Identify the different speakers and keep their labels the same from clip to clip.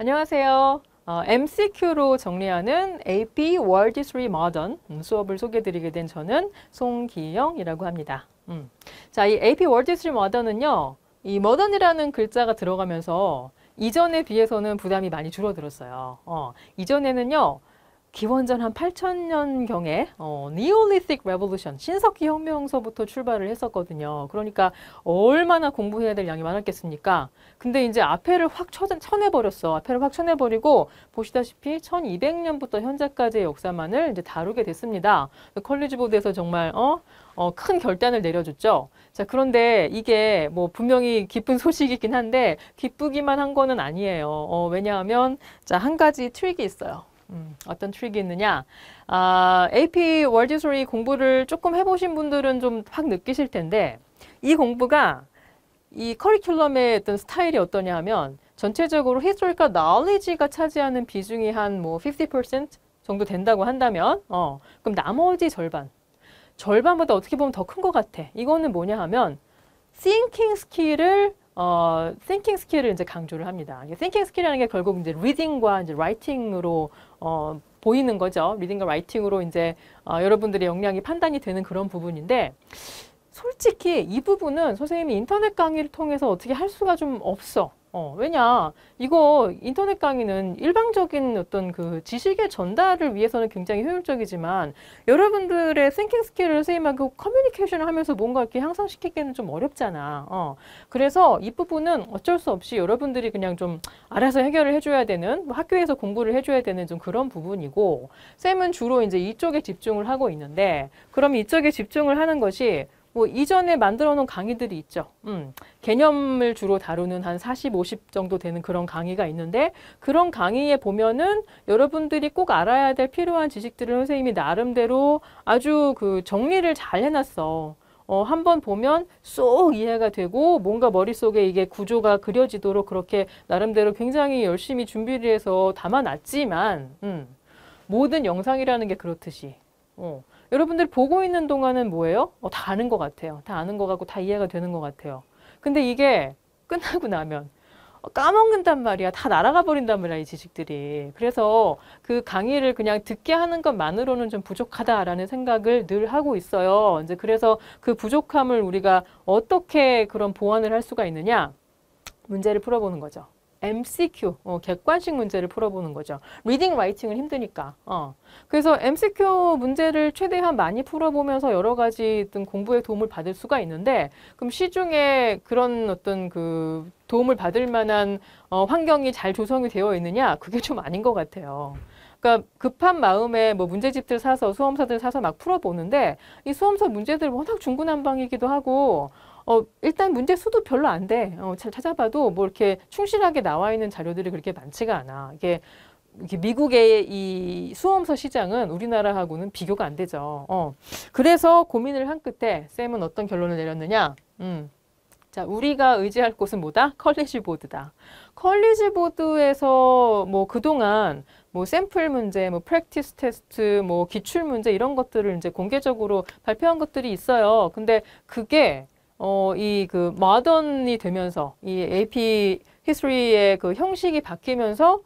Speaker 1: 안녕하세요. 어, MCQ로 정리하는 AP World History Modern 음, 수업을 소개드리게 된 저는 송기영이라고 합니다. 음. 자, 이 AP World History Modern은요. 이 modern이라는 글자가 들어가면서 이전에 비해서는 부담이 많이 줄어들었어요. 어, 이전에는요. 기원전 한 8,000년경에 어, 니올리틱 레볼루션, 신석기 혁명서부터 출발을 했었거든요. 그러니까 얼마나 공부해야 될 양이 많았겠습니까? 근데 이제 앞에를 확 쳐, 쳐내버렸어. 앞에를 확 쳐내버리고 보시다시피 1200년부터 현재까지의 역사만을 이제 다루게 됐습니다. 그 컬리지 보드에서 정말 어? 어, 큰 결단을 내려줬죠. 자, 그런데 이게 뭐 분명히 기쁜 소식이긴 한데 기쁘기만 한 거는 아니에요. 어, 왜냐하면 자, 한 가지 트릭이 있어요. 음, 어떤 트릭이 있느냐. 아, AP 월지소리 공부를 조금 해보신 분들은 좀 확 느끼실 텐데 이 공부가 이 커리큘럼의 어떤 스타일이 어떠냐 하면 전체적으로 히스토리컬 나올리지가 차지하는 비중이 한 뭐 50% 정도 된다고 한다면 어, 그럼 나머지 절반 절반보다 어떻게 보면 더 큰 것 같아. 이거는 뭐냐 하면 thinking s k 을 어, thinking s k 을 이제 강조를 합니다. thinking s k 이라는게 결국 이제 reading과 이제 writing으로 어, 보이는 거죠. 리딩과 라이팅으로 이제 어, 여러분들의 역량이 판단이 되는 그런 부분인데 솔직히 이 부분은 선생님이 인터넷 강의를 통해서 어떻게 할 수가 좀 없어. 어, 왜냐, 이거 인터넷 강의는 일방적인 어떤 그 지식의 전달을 위해서는 굉장히 효율적이지만 여러분들의 싱킹 스킬을 선생님하고 커뮤니케이션을 하면서 뭔가 이렇게 향상시키기에는 좀 어렵잖아. 어, 그래서 이 부분은 어쩔 수 없이 여러분들이 그냥 좀 알아서 해결을 해줘야 되는 뭐 학교에서 공부를 해줘야 되는 좀 그런 부분이고 쌤은 주로 이제 이쪽에 집중을 하고 있는데 그럼 이쪽에 집중을 하는 것이 뭐 이전에 만들어 놓은 강의들이 있죠. 음, 개념을 주로 다루는 한 40, 50 정도 되는 그런 강의가 있는데 그런 강의에 보면은 여러분들이 꼭 알아야 될 필요한 지식들을 선생님이 나름대로 아주 그 정리를 잘 해놨어. 어, 한번 보면 쏙 이해가 되고 뭔가 머릿속에 이게 구조가 그려지도록 그렇게 나름대로 굉장히 열심히 준비를 해서 담아놨지만 음, 모든 영상이라는 게 그렇듯이 어, 여러분들 보고 있는 동안은 뭐예요? 어, 다 아는 것 같아요. 다 아는 것 같고 다 이해가 되는 것 같아요. 근데 이게 끝나고 나면 어, 까먹는단 말이야. 다 날아가 버린단 말이야, 이 지식들이. 그래서 그 강의를 그냥 듣게 하는 것만으로는 좀 부족하다라는 생각을 늘 하고 있어요. 이제 그래서 그 부족함을 우리가 어떻게 그런 보완을 할 수가 있느냐? 문제를 풀어보는 거죠. MCQ, 어, 객관식 문제를 풀어보는 거죠. 리딩, 라이팅은 힘드니까. 어. 그래서 MCQ 문제를 최대한 많이 풀어보면서 여러 가지 어떤 공부에 도움을 받을 수가 있는데 그럼 시중에 그런 어떤 그 도움을 받을 만한 어, 환경이 잘 조성이 되어 있느냐? 그게 좀 아닌 것 같아요. 그러니까 급한 마음에 뭐 문제집들 사서 수험서들 사서 막 풀어보는데 이 수험서 문제들 워낙 중구난방이기도 하고 어, 일단 문제 수도 별로 안 돼. 어, 잘 찾아봐도 뭐 이렇게 충실하게 나와 있는 자료들이 그렇게 많지가 않아. 이게 미국의 이 수험서 시장은 우리나라하고는 비교가 안 되죠. 어. 그래서 고민을 한 끝에 쌤은 어떤 결론을 내렸느냐. 음. 자, 우리가 의지할 곳은 뭐다? 컬리지 보드다. 컬리지 보드에서 뭐 그동안 뭐 샘플 문제, 뭐 프랙티스 테스트, 뭐 기출 문제 이런 것들을 이제 공개적으로 발표한 것들이 있어요. 근데 그게 어, 이그 마던이 되면서 이 AP 히스토리의 그 형식이 바뀌면서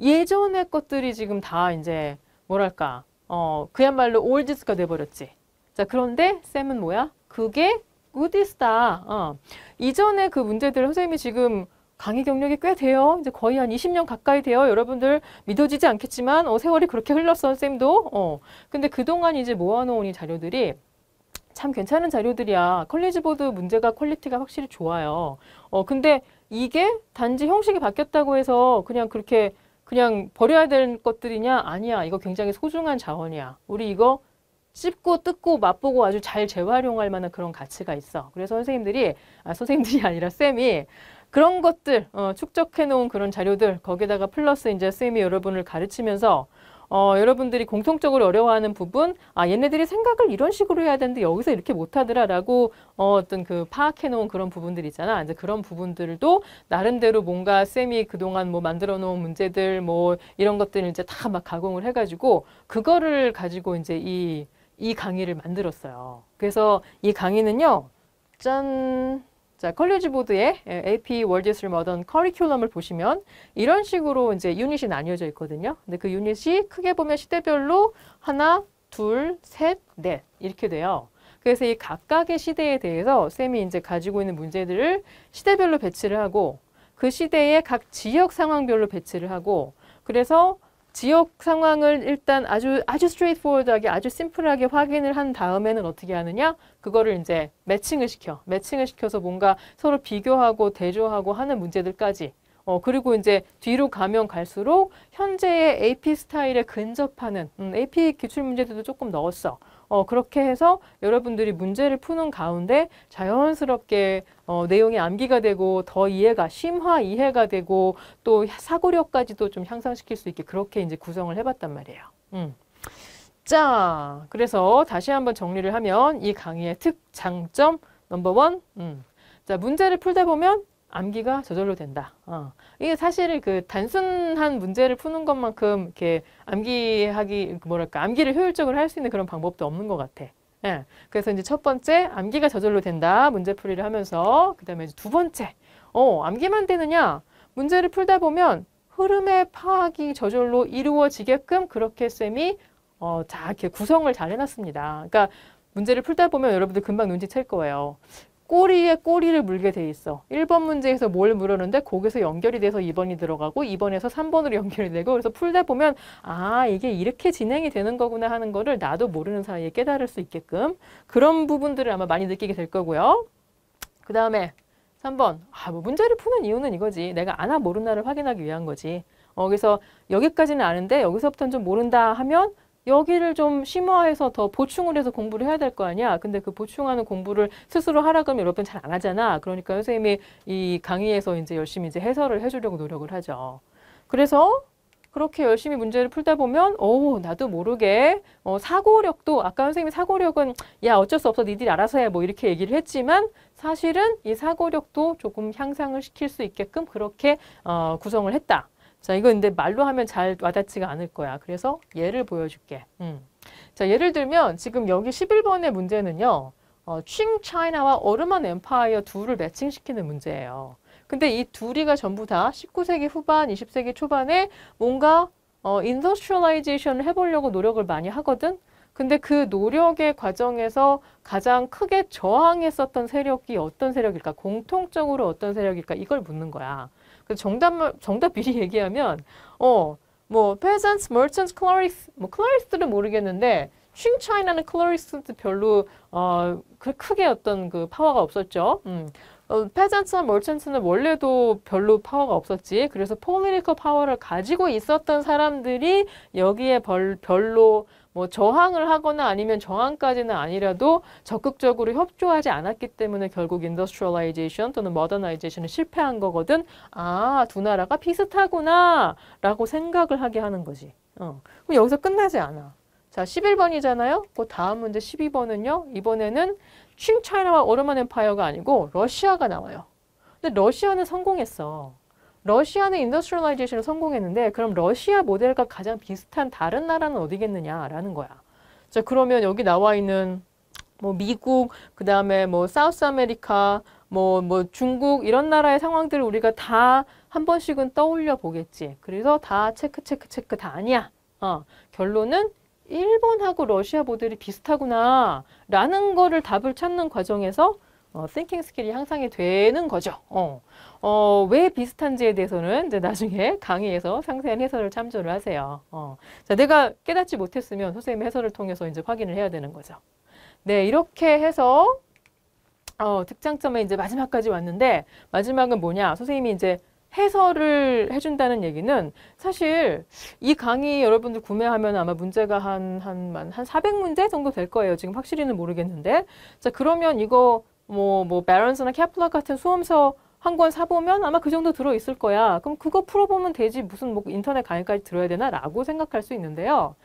Speaker 1: 예전의 것들이 지금 다 이제 뭐랄까 어 그야말로 올디스가 돼버렸지. 자 그런데 쌤은 뭐야? 그게 굿디스다. 어. 이전에 그 문제들 선생님이 지금 강의 경력이 꽤 돼요. 이제 거의 한 20년 가까이 돼요. 여러분들 믿어지지 않겠지만 어, 세월이 그렇게 흘렀어 선생님도. 어. 근데 그동안 이제 모아놓은 이 자료들이 참 괜찮은 자료들이야. 컬리지 보드 문제가 퀄리티가 확실히 좋아요. 어, 근데 이게 단지 형식이 바뀌었다고 해서 그냥 그렇게 그냥 버려야 될 것들이냐? 아니야. 이거 굉장히 소중한 자원이야. 우리 이거 씹고 뜯고 맛보고 아주 잘 재활용할 만한 그런 가치가 있어. 그래서 선생님들이 아, 선생님들이 아니라 쌤이 그런 것들 어, 축적해 놓은 그런 자료들 거기다가 플러스 이제 쌤이 여러분을 가르치면서 어, 여러분들이 공통적으로 어려워하는 부분, 아, 얘네들이 생각을 이런 식으로 해야 되는데 여기서 이렇게 못하더라라고 어, 어떤 그 파악해놓은 그런 부분들 있잖아. 이제 그런 부분들도 나름대로 뭔가 쌤이 그동안 뭐 만들어 놓은 문제들 뭐 이런 것들을 이제 다 막 가공을 해가지고 그거를 가지고 이제 이, 이 강의를 만들었어요. 그래서 이 강의는요, 짠! 자, 컬리지 보드의 AP 월드를 머던 커리큘럼을 보시면 이런 식으로 이제 유닛이 나뉘어져 있거든요. 근데 그 유닛이 크게 보면 시대별로 하나, 둘, 셋, 넷 이렇게 돼요. 그래서 이 각각의 시대에 대해서 쌤이 이제 가지고 있는 문제들을 시대별로 배치를 하고 그 시대의 각 지역 상황별로 배치를 하고 그래서 지역 상황을 일단 아주 아주 스트레이트포워드하게 아주 심플하게 확인을 한 다음에는 어떻게 하느냐? 그거를 이제 매칭을 시켜. 매칭을 시켜서 뭔가 서로 비교하고 대조하고 하는 문제들까지 어, 그리고 이제 뒤로 가면 갈수록 현재의 AP 스타일에 근접하는 음, AP 기출 문제들도 조금 넣었어. 어, 그렇게 해서 여러분들이 문제를 푸는 가운데 자연스럽게 어, 내용이 암기가 되고 더 이해가 심화 이해가 되고 또 사고력까지도 좀 향상시킬 수 있게 그렇게 이제 구성을 해봤단 말이에요. 음. 자, 그래서 다시 한번 정리를 하면 이 강의의 특장점 넘버원. 음. 자, 문제를 풀다 보면 암기가 저절로 된다. 어. 이게 사실 그 단순한 문제를 푸는 것만큼 이렇게 암기하기 그 뭐랄까 암기를 효율적으로 할 수 있는 그런 방법도 없는 것 같아. 예. 그래서 이제 첫 번째 암기가 저절로 된다 문제풀이를 하면서 그다음에 두 번째 어 암기만 되느냐 문제를 풀다 보면 흐름의 파악이 저절로 이루어지게끔 그렇게 쌤이 어, 자 이렇게 구성을 잘 해놨습니다. 그러니까 문제를 풀다 보면 여러분들 금방 눈치챌 거예요. 꼬리에 꼬리를 물게 돼 있어. 1번 문제에서 뭘 물었는데 거기서 연결이 돼서 2번이 들어가고 2번에서 3번으로 연결이 되고 그래서 풀다 보면 아 이게 이렇게 진행이 되는 거구나 하는 거를 나도 모르는 사이에 깨달을 수 있게끔 그런 부분들을 아마 많이 느끼게 될 거고요. 그 다음에 3번 아뭐 문제를 푸는 이유는 이거지. 내가 아나 모르나를 확인하기 위한 거지. 어, 그래서 여기까지는 아는데 여기서부터는 좀 모른다 하면 여기를 좀 심화해서 더 보충을 해서 공부를 해야 될 거 아니야. 근데 그 보충하는 공부를 스스로 하라 그러면 여러분 잘 안 하잖아. 그러니까 선생님이 이 강의에서 이제 열심히 이제 해설을 해주려고 노력을 하죠. 그래서 그렇게 열심히 문제를 풀다 보면 오 나도 모르게 어, 사고력도 아까 선생님이 사고력은 야 어쩔 수 없어 니들이 알아서 해뭐 이렇게 얘기를 했지만 사실은 이 사고력도 조금 향상을 시킬 수 있게끔 그렇게 어, 구성을 했다. 자, 이거 근데 말로 하면 잘 와닿지가 않을 거야. 그래서 예를 보여줄게. 음. 자, 예를 들면 지금 여기 11번의 문제는요. 어, 칭 차이나와 어르만 엠파이어 둘을 매칭시키는 문제예요. 근데 이 둘이가 전부 다 19세기 후반, 20세기 초반에 뭔가 어, 인더스트리얼라이제이션을 해보려고 노력을 많이 하거든. 근데 그 노력의 과정에서 가장 크게 저항했었던 세력이 어떤 세력일까? 공통적으로 어떤 세력일까? 이걸 묻는 거야. 그 정답 정답 미리 얘기하면 어뭐 peasants, merchants, clerics 뭐 clerics들은 모르겠는데 칭차이나는 클로리스 i 별로 어 크게 어떤 그 파워가 없었죠. 음. 어, p e a s a 나 m e r 는 원래도 별로 파워가 없었지. 그래서 포 o l i 파워를 가지고 있었던 사람들이 여기에 벌, 별로 뭐 저항을 하거나 아니면 저항까지는 아니라도 적극적으로 협조하지 않았기 때문에 결국 인더스트리얼라이제이션 또는 머더나이제이션을 실패한 거거든. 아, 두 나라가 비슷하구나라고 생각을 하게 하는 거지. 어. 그럼 여기서 끝나지 않아. 자, 11번이잖아요. 그 다음 문제 12번은요. 이번에는 칭차이나와 오르만 엠파이어가 아니고 러시아가 나와요. 근데 러시아는 성공했어. 러시아는 인더스트리얼라이제이션을 성공했는데 그럼 러시아 모델과 가장 비슷한 다른 나라는 어디겠느냐라는 거야. 자 그러면 여기 나와 있는 뭐 미국 그 다음에 뭐 사우스 아메리카 뭐뭐 뭐 중국 이런 나라의 상황들을 우리가 다 한 번씩은 떠올려 보겠지. 그래서 다 체크 체크 체크 다 아니야. 어, 결론은 일본하고 러시아 모델이 비슷하구나 라는 거를 답을 찾는 과정에서 어, thinking skill이 향상이 되는 거죠. 어. 어, 왜 비슷한지에 대해서는 이제 나중에 강의에서 상세한 해설을 참조를 하세요. 어. 자, 내가 깨닫지 못했으면 선생님 해설을 통해서 이제 확인을 해야 되는 거죠. 네, 이렇게 해서 어, 특장점에 이제 마지막까지 왔는데 마지막은 뭐냐? 선생님이 이제 해설을 해준다는 얘기는 사실 이 강의 여러분들 구매하면 아마 문제가 한, 한, 한 400문제 정도 될 거예요. 지금 확실히는 모르겠는데. 자, 그러면 이거 뭐, 뭐, 베런스나 케플러 같은 수험서 한권 사보면 아마 그 정도 들어있을 거야. 그럼 그거 풀어보면 되지. 무슨 뭐 인터넷 강의까지 들어야 되나? 라고 생각할 수 있는데요.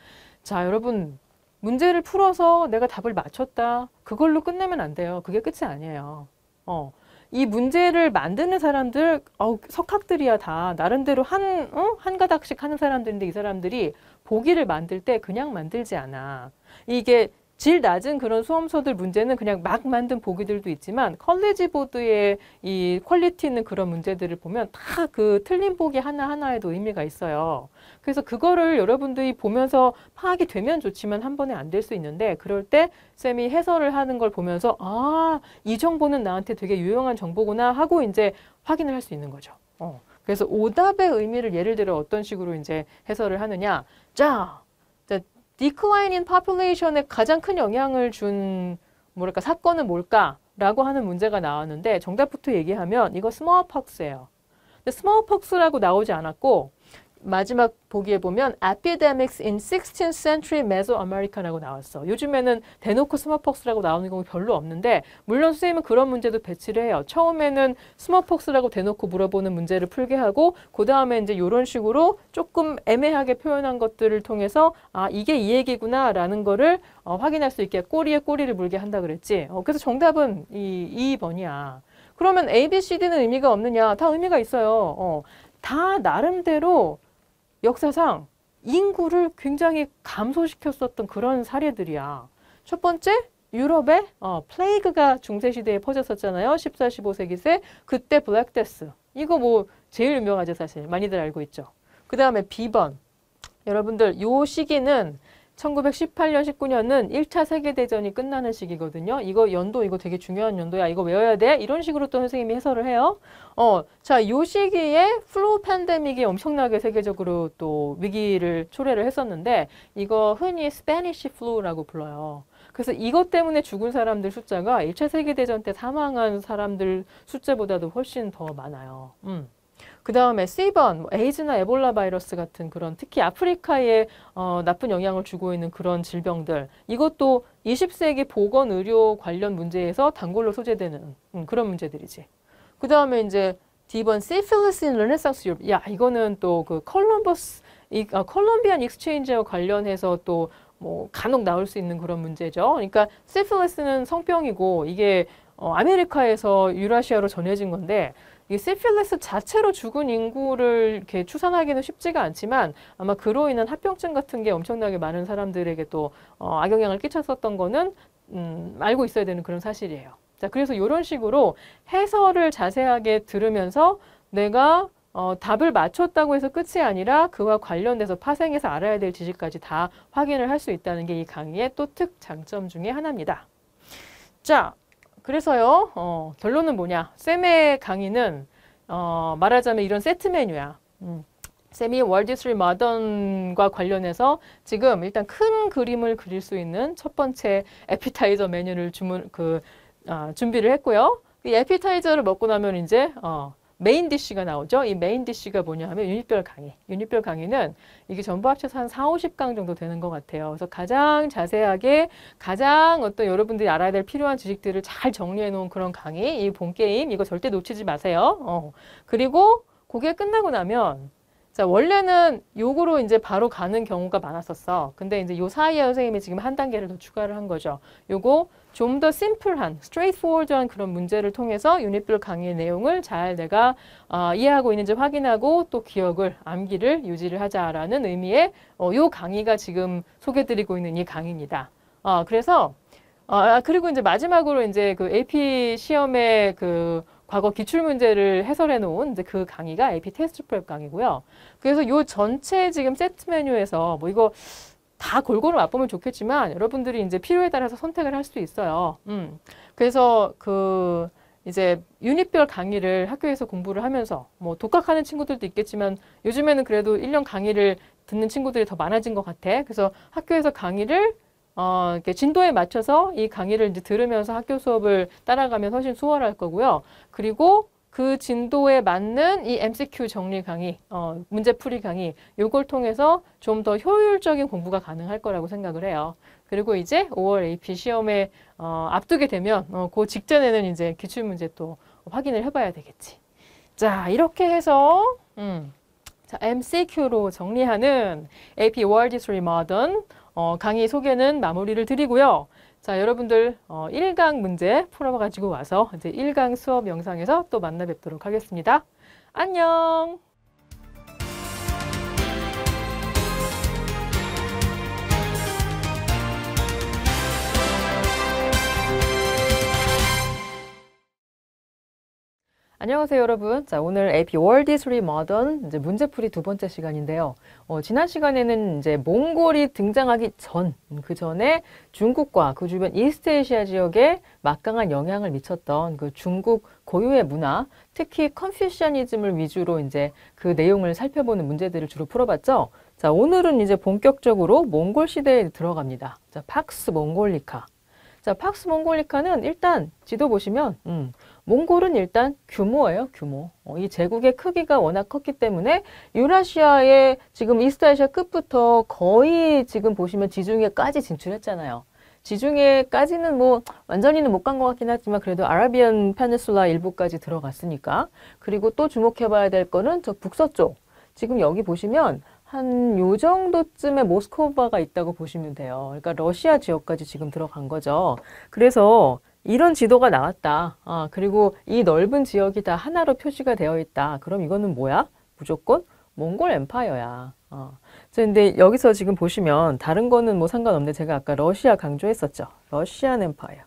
Speaker 1: 자, 여러분. 문제를 풀어서 내가 답을 맞췄다. 그걸로 끝내면 안 돼요. 그게 끝이 아니에요. 어. 이 문제를 만드는 사람들, 어, 석학들이야 다. 나름대로 한, 어? 한 가닥씩 하는 사람들인데 이 사람들이 보기를 만들 때 그냥 만들지 않아. 이게 질 낮은 그런 수험서들 문제는 그냥 막 만든 보기들도 있지만 컬리지 보드의 이 퀄리티 있는 그런 문제들을 보면 다 그 틀린 보기 하나하나에도 의미가 있어요. 그래서 그거를 여러분들이 보면서 파악이 되면 좋지만 한 번에 안 될 수 있는데 그럴 때 쌤이 해설을 하는 걸 보면서 아, 이 정보는 나한테 되게 유용한 정보구나 하고 이제 확인을 할 수 있는 거죠. 어. 그래서 오답의 의미를 예를 들어 어떤 식으로 이제 해설을 하느냐. 자, 디클라인 인 파퓰레이션에 가장 큰 영향을 준 뭐랄까 사건은 뭘까라고 하는 문제가 나왔는데 정답부터 얘기하면 이거 스머팍스예요 근데 스머팍스라고 나오지 않았고 마지막 보기에 보면 Epidemics in 16th Century Mesoamerica라고 나왔어. 요즘에는 대놓고 스머폭스라고 나오는 경우 별로 없는데 물론 선생님은 그런 문제도 배치를 해요. 처음에는 스머폭스라고 대놓고 물어보는 문제를 풀게 하고 그 다음에 이제 이런 식으로 조금 애매하게 표현한 것들을 통해서 아 이게 이 얘기구나 라는 거를 어, 확인할 수 있게 꼬리에 꼬리를 물게 한다 그랬지. 어, 그래서 정답은 이 2번이야. 그러면 A, B, C, D는 의미가 없느냐? 다 의미가 있어요. 어, 다 나름대로 역사상 인구를 굉장히 감소시켰었던 그런 사례들이야. 첫 번째 유럽에 어, 플레이그가 중세시대에 퍼졌었잖아요. 14, 15세기 때 그때 블랙데스 이거 뭐 제일 유명하죠 사실 많이들 알고 있죠. 그 다음에 비번 여러분들 요 시기는 1918년, 19년은 1차 세계대전이 끝나는 시기거든요. 이거 연도, 이거 되게 중요한 연도야. 이거 외워야 돼. 이런 식으로 또 선생님이 해설을 해요. 어, 자, 요 시기에 플로우 팬데믹이 엄청나게 세계적으로 또 위기를 초래를 했었는데, 이거 흔히 스페니쉬 플로우라고 불러요. 그래서 이것 때문에 죽은 사람들 숫자가 1차 세계대전 때 사망한 사람들 숫자보다도 훨씬 더 많아요. 음. 그 다음에 C번, 뭐 에이즈나 에볼라 바이러스 같은 그런 특히 아프리카에 어, 나쁜 영향을 주고 있는 그런 질병들 이것도 20세기 보건 의료 관련 문제에서 단골로 소재되는 음, 그런 문제들이지. 그 다음에 이제 D번 시필리스인 르네상스 유럽. 야 이거는 또 그 컬럼버스 이, 아, 컬럼비안 익스체인지와 관련해서 또 뭐 간혹 나올 수 있는 그런 문제죠. 그러니까 시필리스는 성병이고 이게 어, 아메리카에서 유라시아로 전해진 건데 이 시필리스 자체로 죽은 인구를 이렇게 추산하기는 쉽지가 않지만 아마 그로 인한 합병증 같은 게 엄청나게 많은 사람들에게 또 어, 악영향을 끼쳤었던 거는 음, 알고 있어야 되는 그런 사실이에요. 자, 그래서 이런 식으로 해설을 자세하게 들으면서 내가 어, 답을 맞췄다고 해서 끝이 아니라 그와 관련돼서 파생해서 알아야 될 지식까지 다 확인을 할 수 있다는 게 이 강의의 또 특장점 중의 하나입니다. 자, 그래서요, 어, 결론은 뭐냐. 쌤의 강의는 어, 말하자면 이런 세트 메뉴야. 음. 쌤이 월드스리 마던과 관련해서 지금 일단 큰 그림을 그릴 수 있는 첫 번째 에피타이저 메뉴를 주문 그 어, 준비를 했고요. 이 에피타이저를 먹고 나면 이제 어, 메인 디쉬가 나오죠. 이 메인 디쉬가 뭐냐 하면 유닛별 강의. 유닛별 강의는 이게 전부 합쳐서 한 4, 50강 정도 되는 것 같아요. 그래서 가장 자세하게 가장 어떤 여러분들이 알아야 될 필요한 지식들을 잘 정리해 놓은 그런 강의. 이 본 게임 이거 절대 놓치지 마세요. 어. 그리고 그게 끝나고 나면 자, 원래는 요거로 이제 바로 가는 경우가 많았었어. 근데 이제 요 사이에 선생님이 지금 한 단계를 더 추가를 한 거죠. 요거 좀더 심플한, 스트레이트포 h t 한 그런 문제를 통해서 유닛별 강의의 내용을 잘 내가 어, 이해하고 있는지 확인하고 또 기억을, 암기를 유지를 하자라는 의미의 어, 요 강의가 지금 소개드리고 있는 이 강의입니다. 어, 그래서 아, 아, 그리고 이제 마지막으로 이제 그 AP 시험의 그 과거 기출 문제를 해설해 놓은 이제 그 강의가 AP 테스트 프랩 강의고요. 그래서 요 전체 지금 세트 메뉴에서 뭐 이거 다 골고루 맛보면 좋겠지만 여러분들이 이제 필요에 따라서 선택을 할 수 있어요. 음. 그래서 그 이제 유닛별 강의를 학교에서 공부를 하면서 뭐 독학하는 친구들도 있겠지만 요즘에는 그래도 일년 강의를 듣는 친구들이 더 많아진 것 같아. 그래서 학교에서 강의를 어, 이렇게 진도에 맞춰서 이 강의를 이제 들으면서 학교 수업을 따라가면 훨씬 수월할 거고요. 그리고 그 진도에 맞는 이 MCQ 정리 강의, 어, 문제풀이 강의 요걸 통해서 좀 더 효율적인 공부가 가능할 거라고 생각을 해요. 그리고 이제 5월 AP 시험에 어, 앞두게 되면 어, 그 직전에는 이제 기출문제 또 확인을 해봐야 되겠지. 자 이렇게 해서 음, 자, MCQ로 정리하는 AP ORD3 Modern 어, 강의 소개는 마무리를 드리고요. 자, 여러분들 어, 1강 문제 풀어가지고 와서 이제 1강 수업 영상에서 또 만나 뵙도록 하겠습니다. 안녕! 안녕하세요, 여러분. 자, 오늘 AP 월드 히스토리 머던 이제 문제풀이 두 번째 시간인데요. 어, 지난 시간에는 이제 몽골이 등장하기 전, 음, 그 전에 중국과 그 주변 이스트에시아 지역에 막강한 영향을 미쳤던 그 중국 고유의 문화, 특히 컨퓨셔니즘을 위주로 이제 그 내용을 살펴보는 문제들을 주로 풀어봤죠. 자, 오늘은 이제 본격적으로 몽골 시대에 들어갑니다. 자, 팍스 몽골리카. 자, 팍스 몽골리카는 일단 지도 보시면, 음, 몽골은 일단 규모예요, 규모. 어, 이 제국의 크기가 워낙 컸기 때문에 유라시아의 지금 이스타아시아 끝부터 거의 지금 보시면 지중해까지 진출했잖아요. 지중해까지는 뭐 완전히는 못 간 것 같긴 하지만 그래도 아라비안 페니슬라 일부까지 들어갔으니까 그리고 또 주목해봐야 될 거는 저 북서쪽 지금 여기 보시면 한 요 정도쯤에 모스크바가 있다고 보시면 돼요. 그러니까 러시아 지역까지 지금 들어간 거죠. 그래서 이런 지도가 나왔다. 아, 그리고 이 넓은 지역이 다 하나로 표시가 되어 있다. 그럼 이거는 뭐야? 무조건 몽골 엠파이어야. 어. 근데 여기서 지금 보시면 다른 거는 뭐 상관없는데 제가 아까 러시아 강조했었죠. 러시안 엠파이어.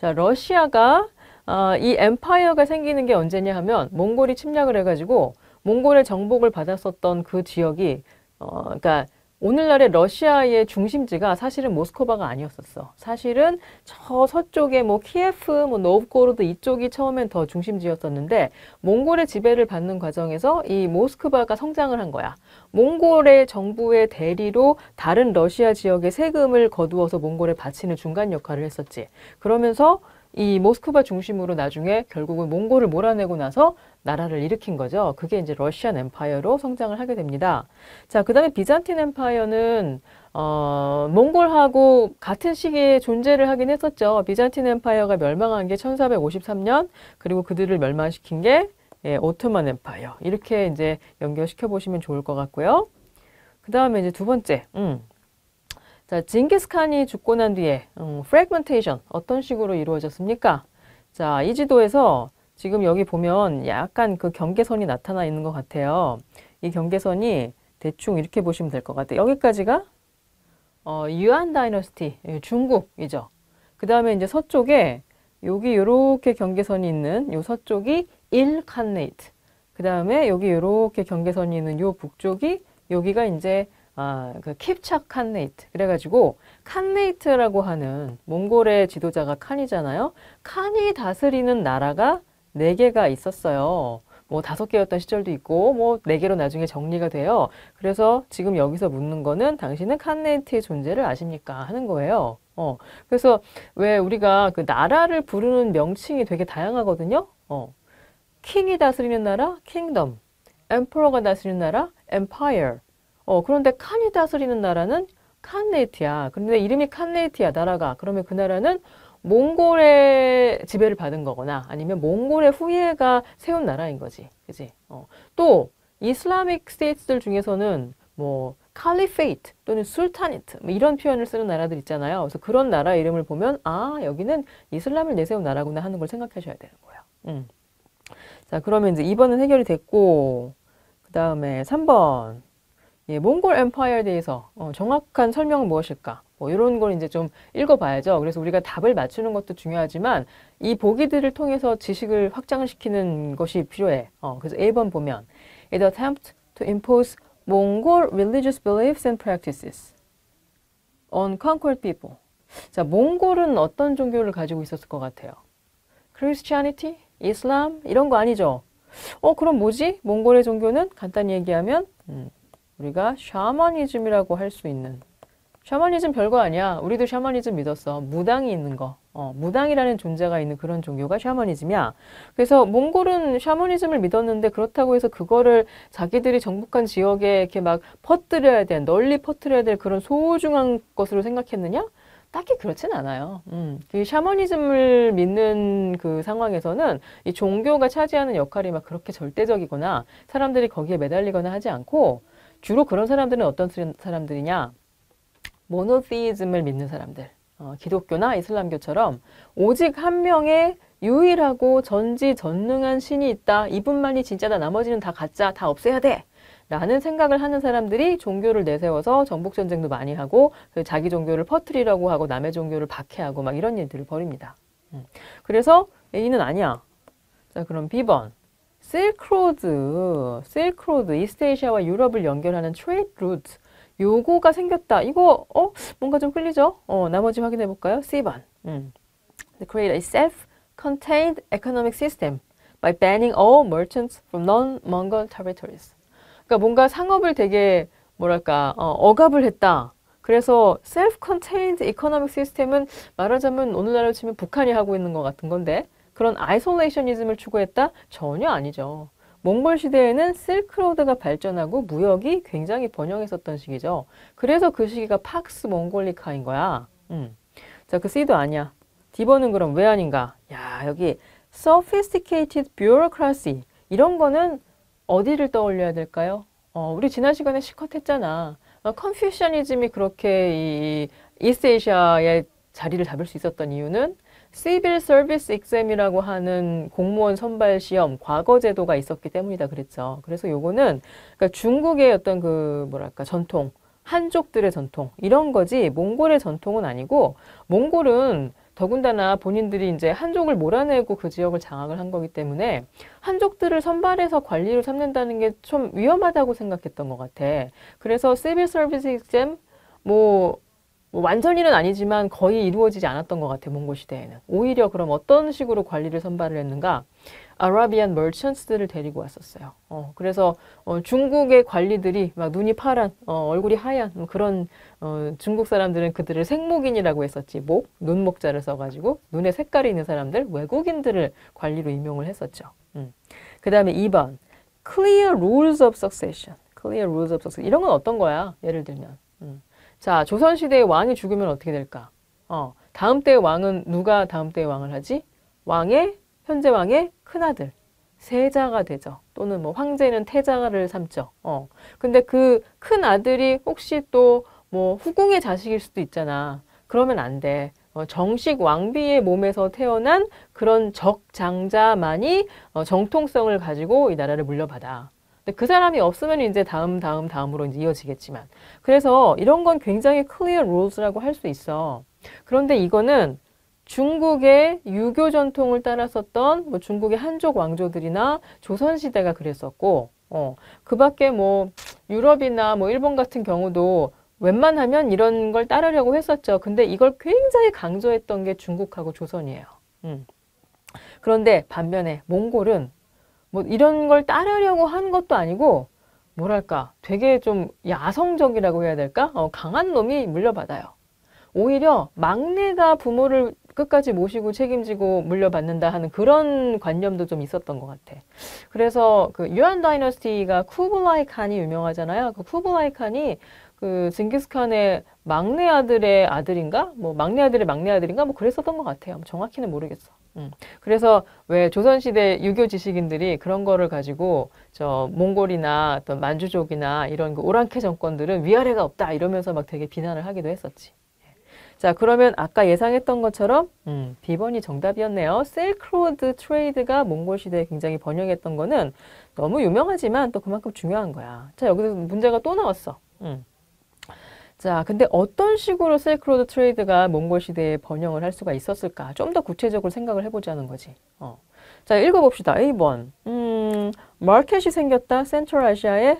Speaker 1: 자, 러시아가 어, 이 엠파이어가 생기는 게 언제냐 하면 몽골이 침략을 해가지고 몽골의 정복을 받았었던 그 지역이 어, 그러니까 오늘날의 러시아의 중심지가 사실은 모스크바가 아니었었어. 사실은 저 서쪽에 뭐 키예프, 뭐 노브고로드 이쪽이 처음엔 더 중심지였었는데 몽골의 지배를 받는 과정에서 이 모스크바가 성장을 한 거야. 몽골의 정부의 대리로 다른 러시아 지역의 세금을 거두어서 몽골에 바치는 중간 역할을 했었지. 그러면서 이 모스크바 중심으로 나중에 결국은 몽골을 몰아내고 나서 나라를 일으킨 거죠. 그게 이제 러시안 엠파이어로 성장을 하게 됩니다. 자, 그 다음에 비잔틴 엠파이어는 어, 몽골하고 같은 시기에 존재를 하긴 했었죠. 비잔틴 엠파이어가 멸망한 게 1453년, 그리고 그들을 멸망시킨 게 예, 오토만 엠파이어. 이렇게 이제 연결시켜 보시면 좋을 것 같고요. 그 다음에 이제 두 번째, 음. 자, 징기스칸이 죽고 난 뒤에 음, fragmentation 어떤 식으로 이루어졌습니까? 자, 이 지도에서 지금 여기 보면 약간 그 경계선이 나타나 있는 것 같아요. 이 경계선이 대충 이렇게 보시면 될 것 같아요. 여기까지가 어, 유안 다이너스티, 예, 중국이죠. 그 다음에 이제 서쪽에 여기 이렇게 경계선이 있는 요 서쪽이 일칸네이트. 그 다음에 여기 이렇게 경계선이 있는 요 북쪽이 여기가 이제 아, 그 킵차 칸네이트. 그래가지고 칸네이트라고 하는 몽골의 지도자가 칸이잖아요. 칸이 다스리는 나라가 네개가 있었어요. 뭐 다섯 개였던 시절도 있고 뭐 네 개로 나중에 정리가 돼요. 그래서 지금 여기서 묻는 거는 당신은 칸네이트의 존재를 아십니까 하는 거예요. 어. 그래서 왜 우리가 그 나라를 부르는 명칭이 되게 다양하거든요. 어. 킹이 다스리는 나라 킹덤, 엠퍼러가 다스리는 나라 엠파이어. 어, 그런데 칸이 다스리는 나라는 칸네이티야. 그런데 이름이 칸네이티야, 나라가. 그러면 그 나라는 몽골의 지배를 받은 거거나 아니면 몽골의 후예가 세운 나라인 거지. 그지? 어. 또, 이슬라믹 스테이트들 중에서는 뭐, 칼리페이트 또는 술타니트 뭐 이런 표현을 쓰는 나라들 있잖아요. 그래서 그런 나라 이름을 보면 아 여기는 이슬람을 내세운 나라구나 하는 걸 생각하셔야 되는 거예요. 음. 자 그러면 이제 2번은 해결이 됐고 그 다음에 3번 예, 몽골 엠파이어에 대해서 어, 정확한 설명은 무엇일까? 뭐 이런 걸 이제 좀 읽어봐야죠. 그래서 우리가 답을 맞추는 것도 중요하지만 이 보기들을 통해서 지식을 확장 시키는 것이 필요해. 어, 그래서 1번 보면 It attempt to impose Mongol religious beliefs and practices on conquered people. 자, 몽골은 어떤 종교를 가지고 있었을 것 같아요? Christianity? 이슬람? 이런 거 아니죠? 어, 그럼 뭐지? 몽골의 종교는 간단히 얘기하면 음, 우리가 샤머니즘이라고 할 수 있는 샤머니즘 별거 아니야. 우리도 샤머니즘 믿었어. 무당이 있는 거. 어, 무당이라는 존재가 있는 그런 종교가 샤머니즘이야. 그래서 몽골은 샤머니즘을 믿었는데 그렇다고 해서 그거를 자기들이 정복한 지역에 이렇게 막 퍼뜨려야 될, 널리 퍼뜨려야 될 그런 소중한 것으로 생각했느냐? 딱히 그렇진 않아요. 음, 이 샤머니즘을 믿는 그 상황에서는 이 종교가 차지하는 역할이 막 그렇게 절대적이거나 사람들이 거기에 매달리거나 하지 않고 주로 그런 사람들은 어떤 사람들이냐? 모노테즘을 믿는 사람들. 어, 기독교나 이슬람교처럼 오직 한 명의 유일하고 전지전능한 신이 있다. 이분만이 진짜다. 나머지는 다 가짜. 다 없애야 돼. 라는 생각을 하는 사람들이 종교를 내세워서 정복전쟁도 많이 하고 그 자기 종교를 퍼뜨리라고 하고 남의 종교를 박해하고 막 이런 일들을 벌입니다. 음. 그래서 A는 아니야. 자 그럼 B번. 실크로드, 실크로드, 이스테이시아와 유럽을 연결하는 트레이드 루트 요거가 생겼다. 이거 어 뭔가 좀 끌리죠? 어 나머지 확인해 볼까요? C번. 음. The create a self-contained economic system by banning all merchants from non-Mongol territories. 그러니까 뭔가 상업을 되게 뭐랄까 어, 억압을 했다. 그래서 self-contained economic system은 말하자면 오늘날로 치면 북한이 하고 있는 것 같은 건데 그런 아이솔레이션이즘을 추구했다? 전혀 아니죠. 몽골 시대에는 실크로드가 발전하고 무역이 굉장히 번영했었던 시기죠. 그래서 그 시기가 팍스 몽골리카인 거야. 음. 자, 그 C도 아니야. D번은 그럼 왜 아닌가? 야, 여기 sophisticated bureaucracy 이런 거는 어디를 떠올려야 될까요? 어, 우리 지난 시간에 시컷 했잖아. 컨퓨셔니즘이 그렇게 이 이스테이시아의 자리를 잡을 수 있었던 이유는 Civil Service Exam이라고 하는 공무원 선발 시험 과거 제도가 있었기 때문이다 그랬죠. 그래서 요거는 그러니까 중국의 어떤 그 뭐랄까 전통 한족들의 전통 이런 거지 몽골의 전통은 아니고 몽골은 더군다나 본인들이 이제 한족을 몰아내고 그 지역을 장악을 한 거기 때문에 한족들을 선발해서 관리를 삼는다는 게 좀 위험하다고 생각했던 것 같아. 그래서 Civil Service Exam 뭐뭐 완전히는 아니지만 거의 이루어지지 않았던 것 같아요. 몽고 시대에는. 오히려 그럼 어떤 식으로 관리를 선발을 했는가? 아라비안 멀천스들을 데리고 왔었어요. 어, 그래서 어, 중국의 관리들이 막 눈이 파란, 어, 얼굴이 하얀 뭐 그런 어, 중국 사람들은 그들을 생목인이라고 했었지 목, 눈목자를 써가지고 눈에 색깔이 있는 사람들, 외국인들을 관리로 임용을 했었죠. 음. 그 다음에 2번 Clear Rules of Succession, Clear Rules of Succession 이런 건 어떤 거야? 예를 들면 음. 자, 조선시대의 왕이 죽으면 어떻게 될까? 어, 다음 때의 왕은 누가 다음 때의 왕을 하지? 왕의, 현재 왕의 큰아들. 세자가 되죠. 또는 뭐 황제는 태자를 삼죠. 어. 근데 그 큰아들이 혹시 또 뭐 후궁의 자식일 수도 있잖아. 그러면 안 돼. 어, 정식 왕비의 몸에서 태어난 그런 적장자만이 어, 정통성을 가지고 이 나라를 물려받아. 그 사람이 없으면 이제 다음 다음 다음으로 이제 이어지겠지만 그래서 이런 건 굉장히 클리어 롤스라고 할 수 있어. 그런데 이거는 중국의 유교 전통을 따라 썼던 뭐 중국의 한족 왕조들이나 조선시대가 그랬었고 어, 그 밖에 뭐 유럽이나 뭐 일본 같은 경우도 웬만하면 이런 걸 따르려고 했었죠. 근데 이걸 굉장히 강조했던 게 중국하고 조선이에요. 음. 그런데 반면에 몽골은 뭐 이런 걸 따르려고 한 것도 아니고 뭐랄까 되게 좀 야성적이라고 해야 될까 어, 강한 놈이 물려받아요. 오히려 막내가 부모를 끝까지 모시고 책임지고 물려받는다 하는 그런 관념도 좀 있었던 것 같아. 그래서 그 유한 다이너스티가 쿠블라이 칸이 유명하잖아요. 그 쿠블라이 칸이 그 징기스칸의 막내 아들의 아들인가? 뭐 막내 아들의 막내 아들인가? 뭐 그랬었던 것 같아요. 정확히는 모르겠어. 음. 그래서 왜 조선시대 유교 지식인들이 그런 거를 가지고 저 몽골이나 어떤 만주족이나 이런 그 오랑캐 정권들은 위아래가 없다 이러면서 막 되게 비난을 하기도 했었지. 예. 자 그러면 아까 예상했던 것처럼 음, B번이 정답이었네요. 셀크로드 트레이드가 몽골 시대에 굉장히 번영했던 거는 너무 유명하지만 또 그만큼 중요한 거야. 자 여기서 문제가 또 나왔어. 음. 자, 근데 어떤 식으로 실크로드 트레이드가 몽골 시대에 번영을 할 수가 있었을까? 좀 더 구체적으로 생각을 해보자는 거지. 어. 자, 읽어봅시다. 1번. 음, 마켓이 생겼다. 센트럴 아시아에.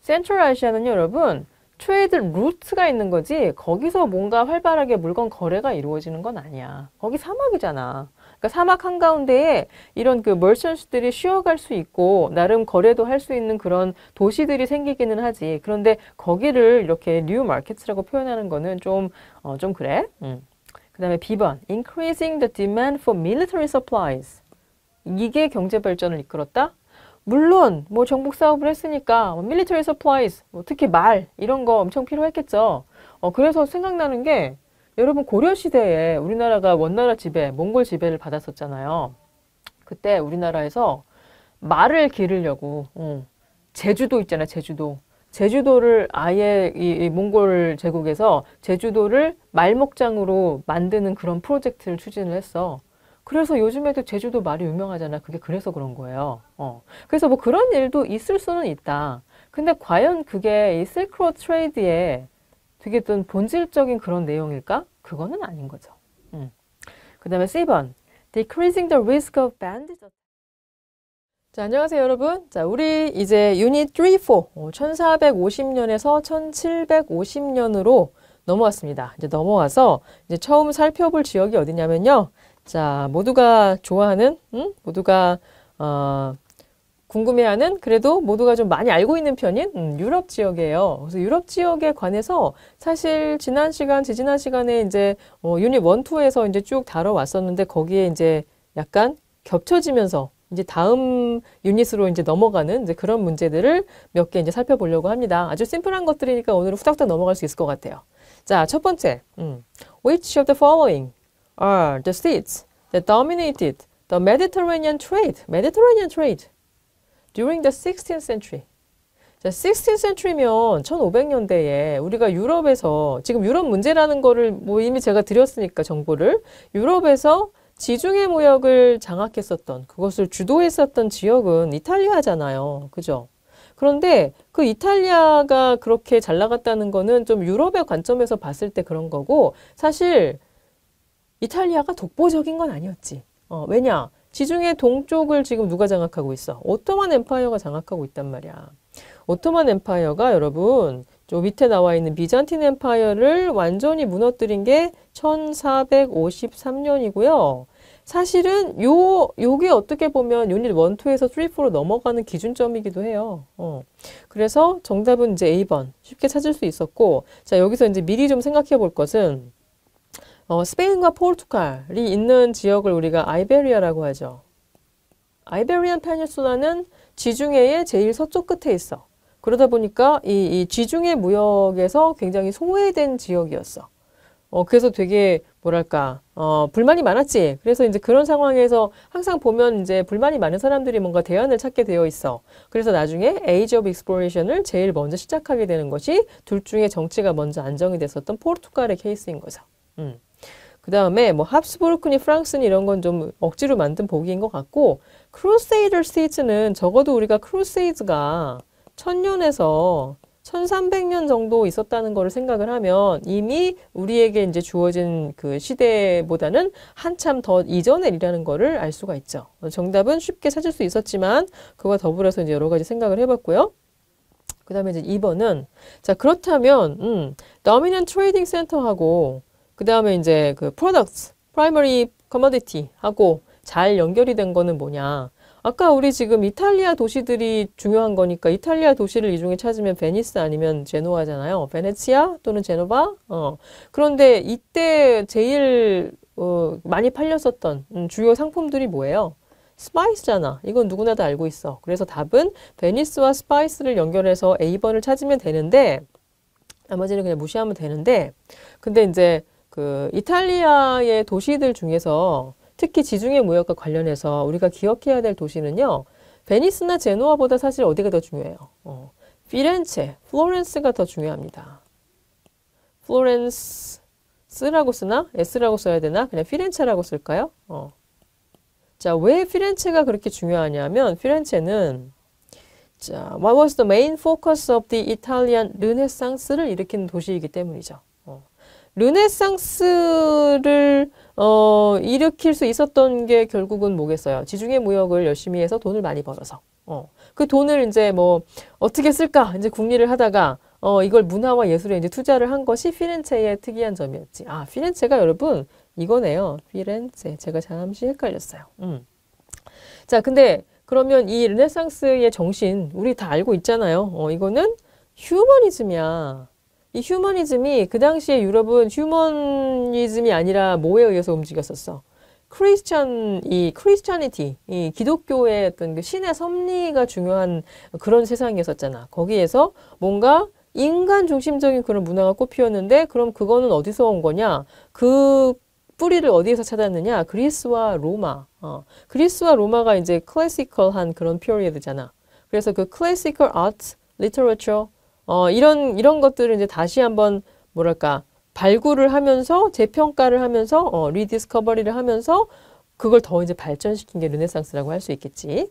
Speaker 1: 센트럴 아시아는 여러분. 트레이드 루트가 있는 거지 거기서 뭔가 활발하게 물건 거래가 이루어지는 건 아니야. 거기 사막이잖아. 그러니까 사막 한가운데에 이런 그 멀션스들이 쉬어갈 수 있고 나름 거래도 할 수 있는 그런 도시들이 생기기는 하지. 그런데 거기를 이렇게 뉴 마켓이라고 표현하는 거는 좀, 어, 좀 그래. 음. 그 다음에 B번, increasing the demand for military supplies. 이게 경제 발전을 이끌었다? 물론 뭐 정복 사업을 했으니까 뭐 military supplies, 뭐 특히 말 이런 거 엄청 필요했겠죠. 어, 그래서 생각나는 게 여러분 고려 시대에 우리나라가 원나라 지배, 몽골 지배를 받았었잖아요. 그때 우리나라에서 말을 기르려고 어, 제주도 있잖아요. 제주도. 제주도를 아예 이, 이 몽골 제국에서 제주도를 말목장으로 만드는 그런 프로젝트를 추진을 했어. 그래서 요즘에도 제주도 말이 유명하잖아. 그게 그래서 그런 거예요. 어. 그래서 뭐 그런 일도 있을 수는 있다. 근데 과연 그게 이 실크로드 트레이드에 되게 어떤 본질적인 그런 내용일까? 그거는 아닌 거죠. 음. 그 다음에 C번. Decreasing the risk of bandit. 자, 안녕하세요, 여러분. 자, 우리 이제 유닛 3, 4, 1450년에서 1750년으로 넘어왔습니다. 이제 넘어와서 이제 처음 살펴볼 지역이 어디냐면요. 자, 모두가 좋아하는, 음? 모두가, 어, 궁금해하는 그래도 모두가 좀 많이 알고 있는 편인 음, 유럽 지역이에요. 그래서 유럽 지역에 관해서 사실 지난 시간, 지지난 시간에 이제 어, 유닛 원투에서 이제 쭉 다뤄왔었는데 거기에 이제 약간 겹쳐지면서 이제 다음 유닛으로 이제 넘어가는 이제 그런 문제들을 몇 개 이제 살펴보려고 합니다. 아주 심플한 것들이니까 오늘은 후딱후딱 넘어갈 수 있을 것 같아요. 자, 첫 번째. 음. Which of the following are the states that dominated the Mediterranean trade? Mediterranean trade. during the 16th century. 자, 16th century면 1500년대에 우리가 유럽에서 지금 유럽 문제라는 거를 뭐 이미 제가 드렸으니까 정보를 유럽에서 지중해 무역을 장악했었던 그것을 주도했었던 지역은 이탈리아잖아요. 그죠? 그런데 그 이탈리아가 그렇게 잘 나갔다는 거는 좀 유럽의 관점에서 봤을 때 그런 거고 사실 이탈리아가 독보적인 건 아니었지. 어, 왜냐? 지중해 동쪽을 지금 누가 장악하고 있어? 오토만 엠파이어가 장악하고 있단 말이야. 오토만 엠파이어가 여러분 저 밑에 나와 있는 비잔틴 엠파이어를 완전히 무너뜨린 게 1453년이고요. 사실은 요 요게 어떻게 보면 유닛 1, 2에서 3, 4로 넘어가는 기준점이기도 해요. 어. 그래서 정답은 이제 A번 쉽게 찾을 수 있었고 자 여기서 이제 미리 좀 생각해 볼 것은 어, 스페인과 포르투갈이 있는 지역을 우리가 아이베리아라고 하죠. 아이베리안 페니슐라는 지중해의 제일 서쪽 끝에 있어. 그러다 보니까 이, 이 지중해 무역에서 굉장히 소외된 지역이었어. 어, 그래서 되게 뭐랄까 어, 불만이 많았지. 그래서 이제 그런 상황에서 항상 보면 이제 불만이 많은 사람들이 뭔가 대안을 찾게 되어 있어. 그래서 나중에 에이지 오브 익스플로레이션을 제일 먼저 시작하게 되는 것이 둘 중에 정치가 먼저 안정이 됐었던 포르투갈의 케이스인 거죠. 음. 그 다음에 뭐 합스부르크니 프랑스니 이런 건 좀 억지로 만든 보기인 것 같고 크루세이더 스테이트는 적어도 우리가 크루세이드가 천년에서 1300년 정도 있었다는 것을 생각을 하면 이미 우리에게 이제 주어진 그 시대보다는 한참 더이전에일하는 것을 알 수가 있죠. 정답은 쉽게 찾을 수 있었지만 그와 더불어서 이제 여러 가지 생각을 해봤고요. 그 다음에 이제 2번은 자 그렇다면 음, Dominant t 하고 그 다음에 이제 그 p r o d u c t 머 p r i m a 하고 잘 연결이 된 거는 뭐냐. 아까 우리 지금 이탈리아 도시들이 중요한 거니까 이탈리아 도시를 이 중에 찾으면 베니스 아니면 제노아잖아요. 베네치아 또는 제노바. 어. 그런데 이때 제일 어, 많이 팔렸었던 음, 주요 상품들이 뭐예요? 스파이스잖아. 이건 누구나 다 알고 있어. 그래서 답은 베니스와 스파이스를 연결해서 A번을 찾으면 되는데 나머지는 그냥 무시하면 되는데 근데 이제 그 이탈리아의 도시들 중에서 특히 지중해 무역과 관련해서 우리가 기억해야 될 도시는요. 베니스나 제노아보다 사실 어디가 더 중요해요. 어. 피렌체, 플로렌스가 더 중요합니다. 플로렌스라고 쓰나? S라고 써야 되나? 그냥 피렌체라고 쓸까요? 어. 자, 왜 피렌체가 그렇게 중요하냐면 피렌체는 자, what was the main focus of the Italian Renaissance를 일으킨 도시이기 때문이죠. 르네상스를 어, 일으킬 수 있었던 게 결국은 뭐겠어요? 지중해 무역을 열심히 해서 돈을 많이 벌어서. 어, 그 돈을 이제 뭐 어떻게 쓸까? 이제 국리를 하다가 어, 이걸 문화와 예술에 이제 투자를 한 것이 피렌체의 특이한 점이었지. 아, 피렌체가 여러분 이거네요. 피렌체. 제가 잠시 헷갈렸어요. 음. 자, 근데 그러면 이 르네상스의 정신 우리 다 알고 있잖아요. 어, 이거는 휴머니즘이야. 이 휴머니즘이 그 당시에 유럽은 휴머니즘이 아니라 뭐에 의해서 움직였었어? 크리스천 이 크리스천이티 이 기독교의 어떤 그 신의 섭리가 중요한 그런 세상이었었잖아. 거기에서 뭔가 인간 중심적인 그런 문화가 꽃피웠는데 그럼 그거는 어디서 온 거냐? 그 뿌리를 어디에서 찾았느냐? 그리스와 로마. 어. 그리스와 로마가 이제 클래시컬한 그런 피어리드잖아. 그래서 그 클래시컬 아트, 리터러처, 어, 이런, 이런 것들을 이제 다시 한번 뭐랄까, 발굴을 하면서 재평가를 하면서 어, 리디스커버리를 하면서 그걸 더 이제 발전시킨 게 르네상스라고 할 수 있겠지.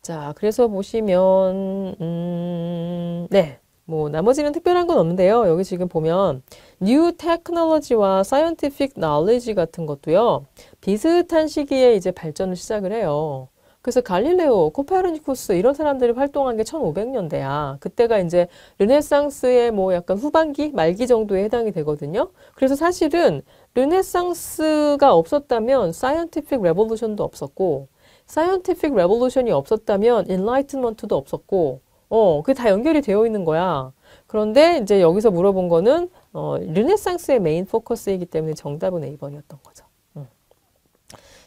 Speaker 1: 자, 그래서 보시면 음, 네. 뭐 나머지는 특별한 건 없는데요. 여기 지금 보면 new technology와 scientific knowledge 같은 것도요. 비슷한 시기에 이제 발전을 시작을 해요. 그래서 갈릴레오, 코페르니쿠스 이런 사람들이 활동한 게 1500년대야. 그때가 이제 르네상스의 뭐 약간 후반기, 말기 정도에 해당이 되거든요. 그래서 사실은 르네상스가 없었다면 사이언티픽 레볼루션도 없었고 사이언티픽 레볼루션이 없었다면 인라이트먼트도 없었고 어, 그게 다 연결이 되어 있는 거야. 그런데 이제 여기서 물어본 거는 어, 르네상스의 메인 포커스이기 때문에 정답은 2번이었던 거죠. 음.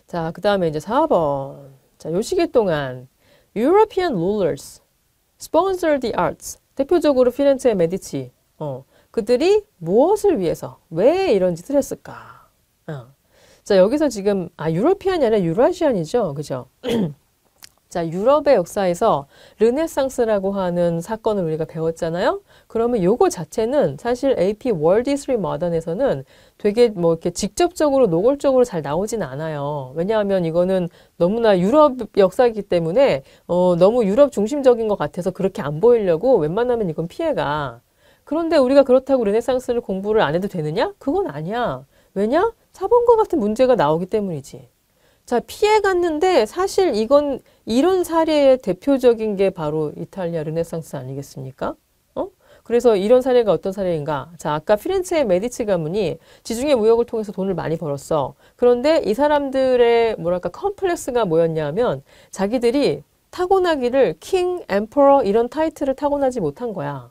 Speaker 1: 자, 그 다음에 이제 4번. 자, 요 시기 동안 European rulers sponsor the arts. 대표적으로 피렌체의 메디치. 어, 그들이 무엇을 위해서 왜 이런 짓을 했을까? 어. 자, 여기서 지금 아유러피안이 아니라 유라시안이죠. 그죠? 자, 유럽의 역사에서 르네상스라고 하는 사건을 우리가 배웠잖아요. 그러면 요거 자체는 사실 AP 월드 히스리 마단에서는 되게 뭐 이렇게 직접적으로 노골적으로 잘 나오진 않아요. 왜냐하면 이거는 너무나 유럽 역사이기 때문에 어 너무 유럽 중심적인 것 같아서 그렇게 안 보이려고 웬만하면 이건 피해가. 그런데 우리가 그렇다고 르네상스를 공부를 안 해도 되느냐? 그건 아니야. 왜냐? 사본과 같은 문제가 나오기 때문이지. 자, 피해 갔는데 사실 이건 이런 사례의 대표적인 게 바로 이탈리아 르네상스 아니겠습니까? 어? 그래서 이런 사례가 어떤 사례인가? 자, 아까 피렌체의 메디치 가문이 지중해 무역을 통해서 돈을 많이 벌었어. 그런데 이 사람들의 뭐랄까 컴플렉스가 뭐였냐면 자기들이 타고나기를 킹, 엠퍼러 이런 타이틀을 타고나지 못한 거야.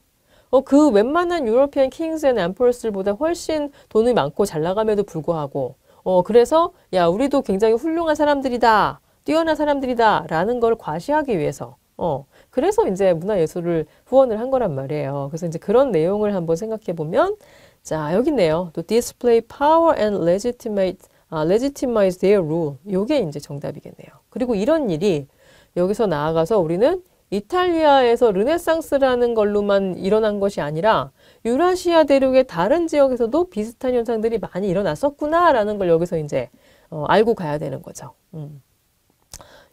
Speaker 1: 어, 그 웬만한 유러피안 킹스 앤 엠퍼러스들보다 훨씬 돈이 많고 잘 나감에도 불구하고 어, 그래서 야 우리도 굉장히 훌륭한 사람들이다. 뛰어난 사람들이다. 라는 걸 과시하기 위해서 어, 그래서 이제 문화예술을 후원을 한 거란 말이에요. 그래서 이제 그런 내용을 한번 생각해 보면 자 여기 있네요. 또 display power and legitimate 아, legitimize their rule. 요게 이제 정답이겠네요. 그리고 이런 일이 여기서 나아가서 우리는 이탈리아에서 르네상스라는 걸로만 일어난 것이 아니라 유라시아 대륙의 다른 지역에서도 비슷한 현상들이 많이 일어났었구나라는 걸 여기서 이제 어, 알고 가야 되는 거죠. 음.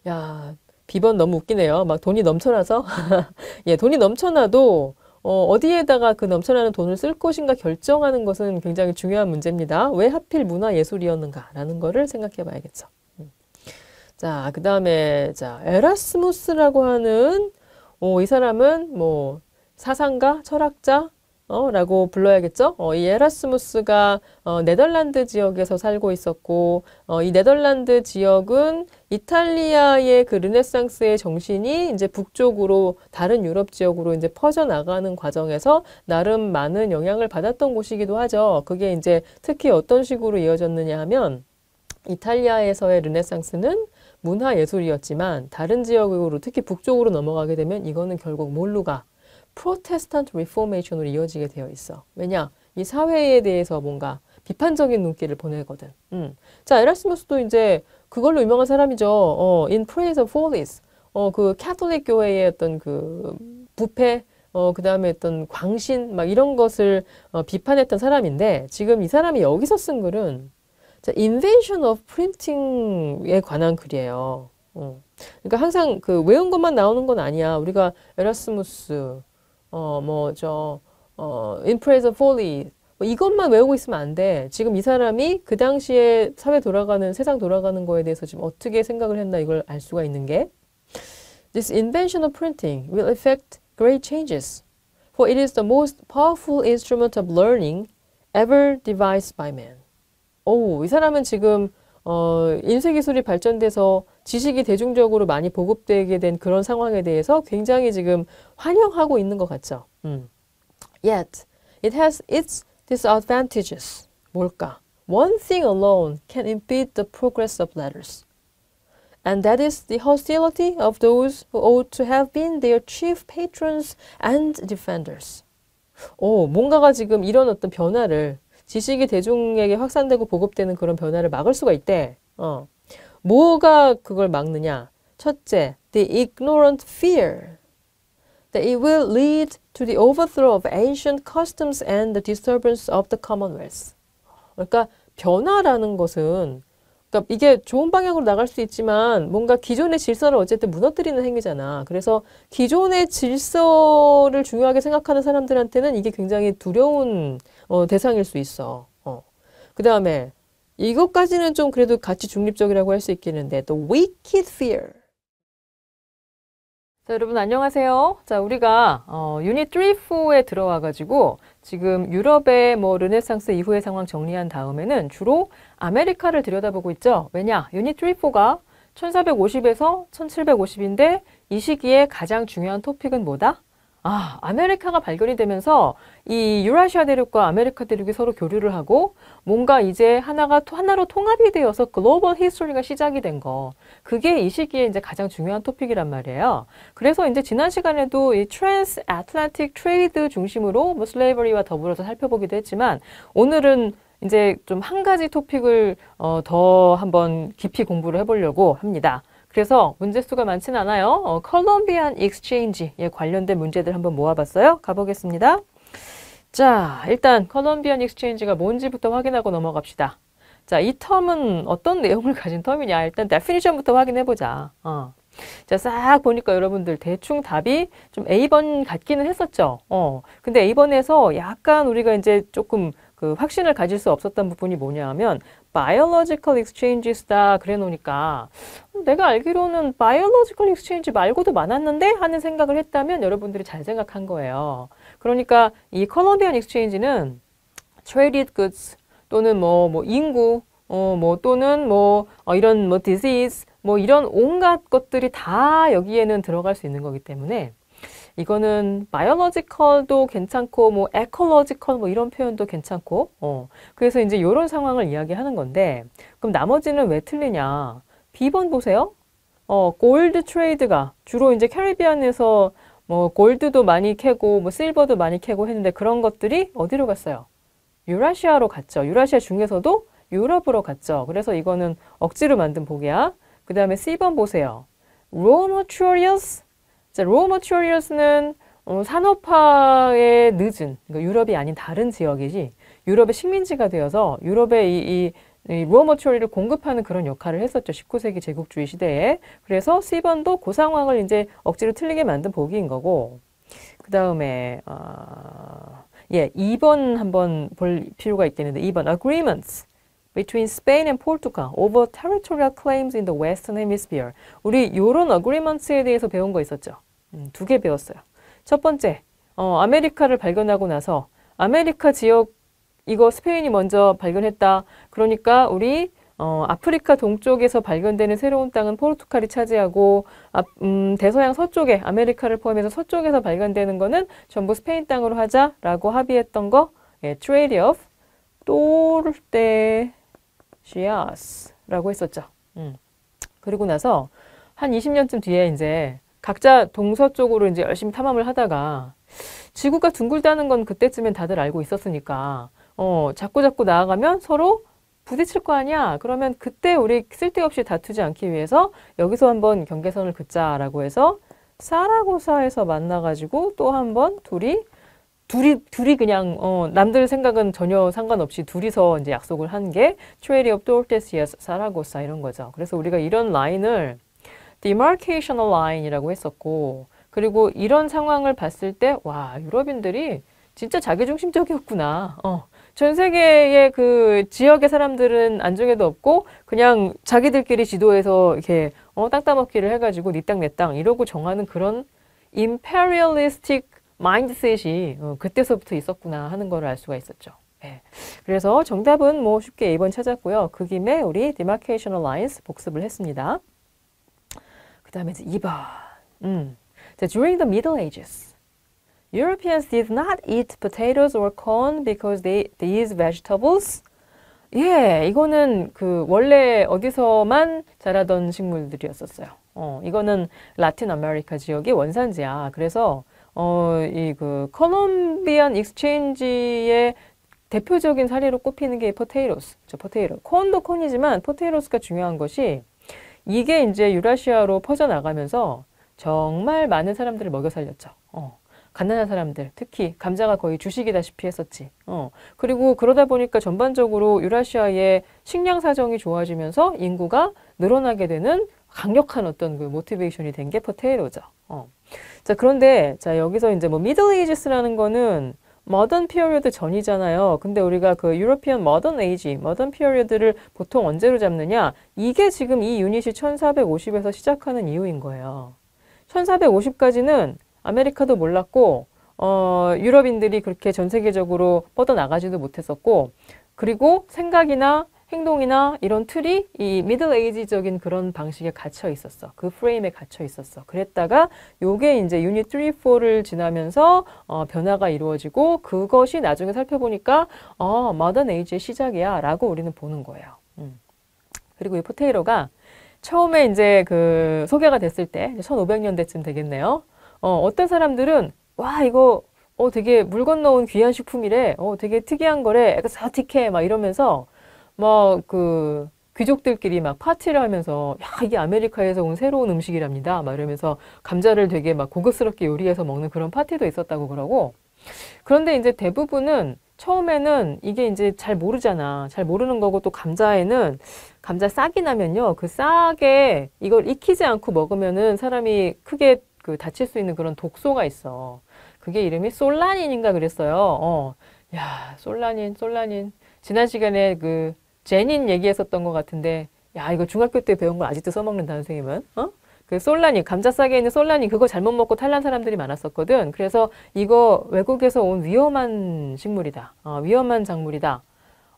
Speaker 1: 야, 비번 너무 웃기네요. 막 돈이 넘쳐나서. 예, 돈이 넘쳐나도 어, 어디에다가 그 넘쳐나는 돈을 쓸 것인가 결정하는 것은 굉장히 중요한 문제입니다. 왜 하필 문화예술이었는가라는 거를 생각해 봐야겠죠. 음. 자, 그 다음에, 자, 에라스무스라고 하는, 어, 이 사람은 뭐, 사상가, 철학자, 어, 라고 불러야겠죠? 어, 이 에라스무스가 어, 네덜란드 지역에서 살고 있었고 어, 이 네덜란드 지역은 이탈리아의 그 르네상스의 정신이 이제 북쪽으로 다른 유럽 지역으로 이제 퍼져나가는 과정에서 나름 많은 영향을 받았던 곳이기도 하죠. 그게 이제 특히 어떤 식으로 이어졌느냐 하면 이탈리아에서의 르네상스는 문화예술이었지만 다른 지역으로 특히 북쪽으로 넘어가게 되면 이거는 결국 뭘로 가? 프로테스탄트 리포메이션으로 이어지게 되어 있어. 왜냐? 이 사회에 대해서 뭔가 비판적인 눈길을 보내거든. 음. 자, 에라스무스도 이제 그걸로 유명한 사람이죠. 어, in praise of follies. 어, 그 캐톨릭 교회의 어떤 그 부패, 어, 그 다음에 어떤 광신, 막 이런 것을 어, 비판했던 사람인데, 지금 이 사람이 여기서 쓴 글은, 자, invention of printing에 관한 글이에요. 어. 그러니까 항상 그 외운 것만 나오는 건 아니야. 우리가 에라스무스, 어, 뭐, 저, 어, in praise of folly. 뭐 이것만 외우고 있으면 안 돼. 지금 이 사람이 그 당시에 사회 돌아가는, 세상 돌아가는 거에 대해서 지금 어떻게 생각을 했나 이걸 알 수가 있는 게. This invention of printing will effect great changes, for it is the most powerful instrument of learning ever devised by man. 오, 이 사람은 지금 어, 인쇄기술이 발전돼서 지식이 대중적으로 많이 보급되게 된 그런 상황에 대해서 굉장히 지금 환영하고 있는 것 같죠. 음. Yet, it has its disadvantages. 뭘까? One thing alone can impede the progress of letters. And that is the hostility of those who ought to have been their chief patrons and defenders. 오, 뭔가가 지금 이런 어떤 변화를 지식이 대중에게 확산되고 보급되는 그런 변화를 막을 수가 있대. 어. 뭐가 그걸 막느냐? 첫째, the ignorant fear that it will lead to the overthrow of ancient customs and the disturbance of the commonwealth. 그러니까 변화라는 것은 그러니까 이게 좋은 방향으로 나갈 수 있지만 뭔가 기존의 질서를 어쨌든 무너뜨리는 행위잖아. 그래서 기존의 질서를 중요하게 생각하는 사람들한테는 이게 굉장히 두려운 어, 대상일 수 있어. 어. 그 다음에 이것까지는 좀 그래도 같이 중립적이라고 할 수 있겠는데 또 h e Wicked Fear 자, 여러분 안녕하세요. 자, 우리가 어, 유닛 3, 4에 들어와 가지고 지금 유럽의 뭐 르네상스 이후의 상황 정리한 다음에는 주로 아메리카를 들여다보고 있죠. 왜냐? 유닛 3, 포가 1450에서 1750인데 이 시기에 가장 중요한 토픽은 뭐다? 아, 아메리카가 발견이 되면서 이 유라시아 대륙과 아메리카 대륙이 서로 교류를 하고 뭔가 이제 하나가 하나로 통합이 되어서 글로벌 히스토리가 시작이 된 거. 그게 이 시기에 이제 가장 중요한 토픽이란 말이에요. 그래서 이제 지난 시간에도 이 트랜스 아틀란틱 트레이드 중심으로 뭐 슬레이버리와 더불어서 살펴보기도 했지만 오늘은 이제 좀 한 가지 토픽을 어, 더 한번 깊이 공부를 해보려고 합니다. 그래서 문제수가 많진 않아요. 어, 컬럼비안 익스체인지에 관련된 문제들 한번 모아봤어요. 가보겠습니다. 자, 일단 컬럼비안 익스체인지가 뭔지부터 확인하고 넘어갑시다. 자, 이 텀은 어떤 내용을 가진 텀이냐. 일단 데피니션부터 확인해보자. 어. 자, 싹 보니까 여러분들 대충 답이 좀 A번 같기는 했었죠. 어. 근데 A번에서 약간 우리가 이제 조금 그 확신을 가질 수 없었던 부분이 뭐냐 하면 biological exchanges다 그래 놓으니까 내가 알기로는 biological exchange 말고도 많았는데 하는 생각을 했다면 여러분들이 잘 생각한 거예요. 그러니까 이컬럼비 c h a n g e 는 traded goods 또는 뭐, 뭐 인구 어, 뭐 또는 뭐 어, 이런 뭐 disease 뭐 이런 온갖 것들이 다 여기에는 들어갈 수 있는 거기 때문에 이거는 바이올로지컬도 괜찮고 뭐 에컬로지컬 뭐 이런 표현도 괜찮고 어. 그래서 이제 이런 상황을 이야기하는 건데 그럼 나머지는 왜 틀리냐? B번 보세요. 어, 골드 트레이드가 주로 이제 캐리비안에서 뭐 골드도 많이 캐고 뭐 실버도 많이 캐고 했는데 그런 것들이 어디로 갔어요? 유라시아로 갔죠. 유라시아 중에서도 유럽으로 갔죠. 그래서 이거는 억지로 만든 보기야. 그 다음에 C번 보세요. Raw materials 로우 머츄리어스는 어, 산업화에 늦은 그러니까 유럽이 아닌 다른 지역이지 유럽의 식민지가 되어서 유럽의 이, 이 로어머추어리를 공급하는 그런 역할을 했었죠. 19세기 제국주의 시대에. 그래서 C번도 고 그 상황을 이제 억지로 틀리게 만든 보기인 거고, 그 다음에, 어, 예, 2번 한번 볼 필요가 있겠는데, 2번 agreements. between Spain and Portugal over territorial claims in the Western Hemisphere. 우리 요런 agreements에 대해서 배운 거 있었죠. 음, 두 개 배웠어요. 첫 번째, 어, 아메리카를 발견하고 나서 아메리카 지역 이거 스페인이 먼저 발견했다. 그러니까 우리 어, 아프리카 동쪽에서 발견되는 새로운 땅은 포르투갈이 차지하고 아, 음, 대서양 서쪽에 아메리카를 포함해서 서쪽에서 발견되는 거는 전부 스페인 땅으로 하자라고 합의했던 거 예, Trade of Tordesillas라고 했었죠. 음. 그리고 나서 한 20년쯤 뒤에 이제 각자 동서쪽으로 이제 열심히 탐험을 하다가 지구가 둥글다는 건 그때쯤엔 다들 알고 있었으니까 어, 자꾸 자꾸 나아가면 서로 부딪힐 거 아니야. 그러면 그때 우리 쓸데없이 다투지 않기 위해서 여기서 한번 경계선을 긋자라고 해서 사라고사에서 만나가지고 또 한번 둘이 둘이 둘이 그냥 어, 남들 생각은 전혀 상관없이 둘이서 이제 약속을 한 게 트레이리 업도르테스 사라고사 이런 거죠. 그래서 우리가 이런 라인을 demarcational line이라고 했었고 그리고 이런 상황을 봤을 때 와 유럽인들이 진짜 자기중심적이었구나. 어. 전 세계의 그 지역의 사람들은 안정에도 없고 그냥 자기들끼리 지도에서 이렇게 어, 땅 따먹기를 해가지고 니땅내땅 이러고 정하는 그런 imperialistic mindset이 어, 그때서부터 있었구나 하는 걸 알 수가 있었죠. 네. 그래서 정답은 뭐 쉽게 2번 찾았고요. 그 김에 우리 demarcational lines 복습을 했습니다. 그 다음에 이제 2번. 음. During the Middle Ages, Europeans did not eat potatoes or corn because they, these vegetables 예, 이거는 그 원래 어디서만 자라던 식물들이었었어요. 어, 이거는 라틴 아메리카 지역이 원산지야. 그래서 어, 이그 콜롬비안 익스체인지의 대표적인 사례로 꼽히는 게 포테이로스. 저 포테이로. 콘도 콘이지만 포테이로스가 중요한 것이 이게 이제 유라시아로 퍼져나가면서 정말 많은 사람들을 먹여 살렸죠. 어. 가난한 사람들, 특히 감자가 거의 주식이다시피 했었지. 어. 그리고 그러다 보니까 전반적으로 유라시아의 식량 사정이 좋아지면서 인구가 늘어나게 되는 강력한 어떤 그 모티베이션이 된 게 포테이로죠. 어. 자, 그런데 자, 여기서 이제 뭐 미들 에이지스라는 거는 머던 피어리드 전이잖아요. 근데 우리가 그 유러피언 머던 에이지, 머던 피어리드를 보통 언제로 잡느냐? 이게 지금 이 유닛이 1450에서 시작하는 이유인 거예요. 1450까지는 아메리카도 몰랐고 어, 유럽인들이 그렇게 전 세계적으로 뻗어나가지도 못했었고 그리고 생각이나 행동이나 이런 틀이 이 미들 에이지적인 그런 방식에 갇혀 있었어. 그 프레임에 갇혀 있었어. 그랬다가 요게 이제 유닛 3, 4를 지나면서 어, 변화가 이루어지고 그것이 나중에 살펴보니까 어, 마던 에이지의 시작이야 라고 우리는 보는 거예요. 음. 그리고 이 포테이로가 처음에 이제 그 소개가 됐을 때 1500년대쯤 되겠네요. 어, 어떤 사람들은 와 이거 어 되게 물건 넣은 귀한 식품이래. 어 되게 특이한 거래. 엑사티케 막 이러면서 뭐그 귀족들끼리 막 파티를 하면서 야 이게 아메리카에서 온 새로운 음식이랍니다. 막 이러면서 감자를 되게 막 고급스럽게 요리해서 먹는 그런 파티도 있었다고 그러고 그런데 이제 대부분은 처음에는 이게 이제 잘 모르잖아. 잘 모르는 거고 또 감자에는 감자 싹이 나면요. 그 싹에 이걸 익히지 않고 먹으면은 사람이 크게 그 다칠 수 있는 그런 독소가 있어. 그게 이름이 솔라닌인가 그랬어요. 어. 야, 솔라닌, 솔라닌. 지난 시간에 그 제닌 얘기했었던 것 같은데 야 이거 중학교 때 배운 걸 아직도 써먹는다 는 선생님은 어? 그 솔라닌 감자싸게 있는 솔라닌 그거 잘못 먹고 탈난 사람들이 많았었거든 그래서 이거 외국에서 온 위험한 식물이다 어, 위험한 작물이다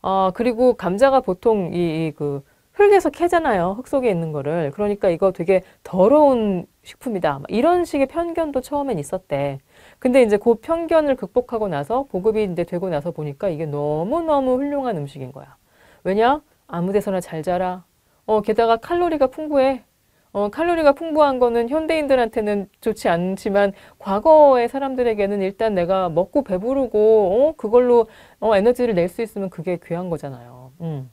Speaker 1: 어, 그리고 감자가 보통 이그 이 그 흙에서 캐잖아요 흙 속에 있는 거를 그러니까 이거 되게 더러운 식품이다 이런 식의 편견도 처음엔 있었대 근데 이제 그 편견을 극복하고 나서 보급이 이제 되고 나서 보니까 이게 너무너무 훌륭한 음식인 거야 왜냐? 아무 데서나 잘 자라. 어, 게다가 칼로리가 풍부해. 어, 칼로리가 풍부한 거는 현대인들한테는 좋지 않지만 과거의 사람들에게는 일단 내가 먹고 배부르고 어, 그걸로 어, 에너지를 낼 수 있으면 그게 귀한 거잖아요. 음.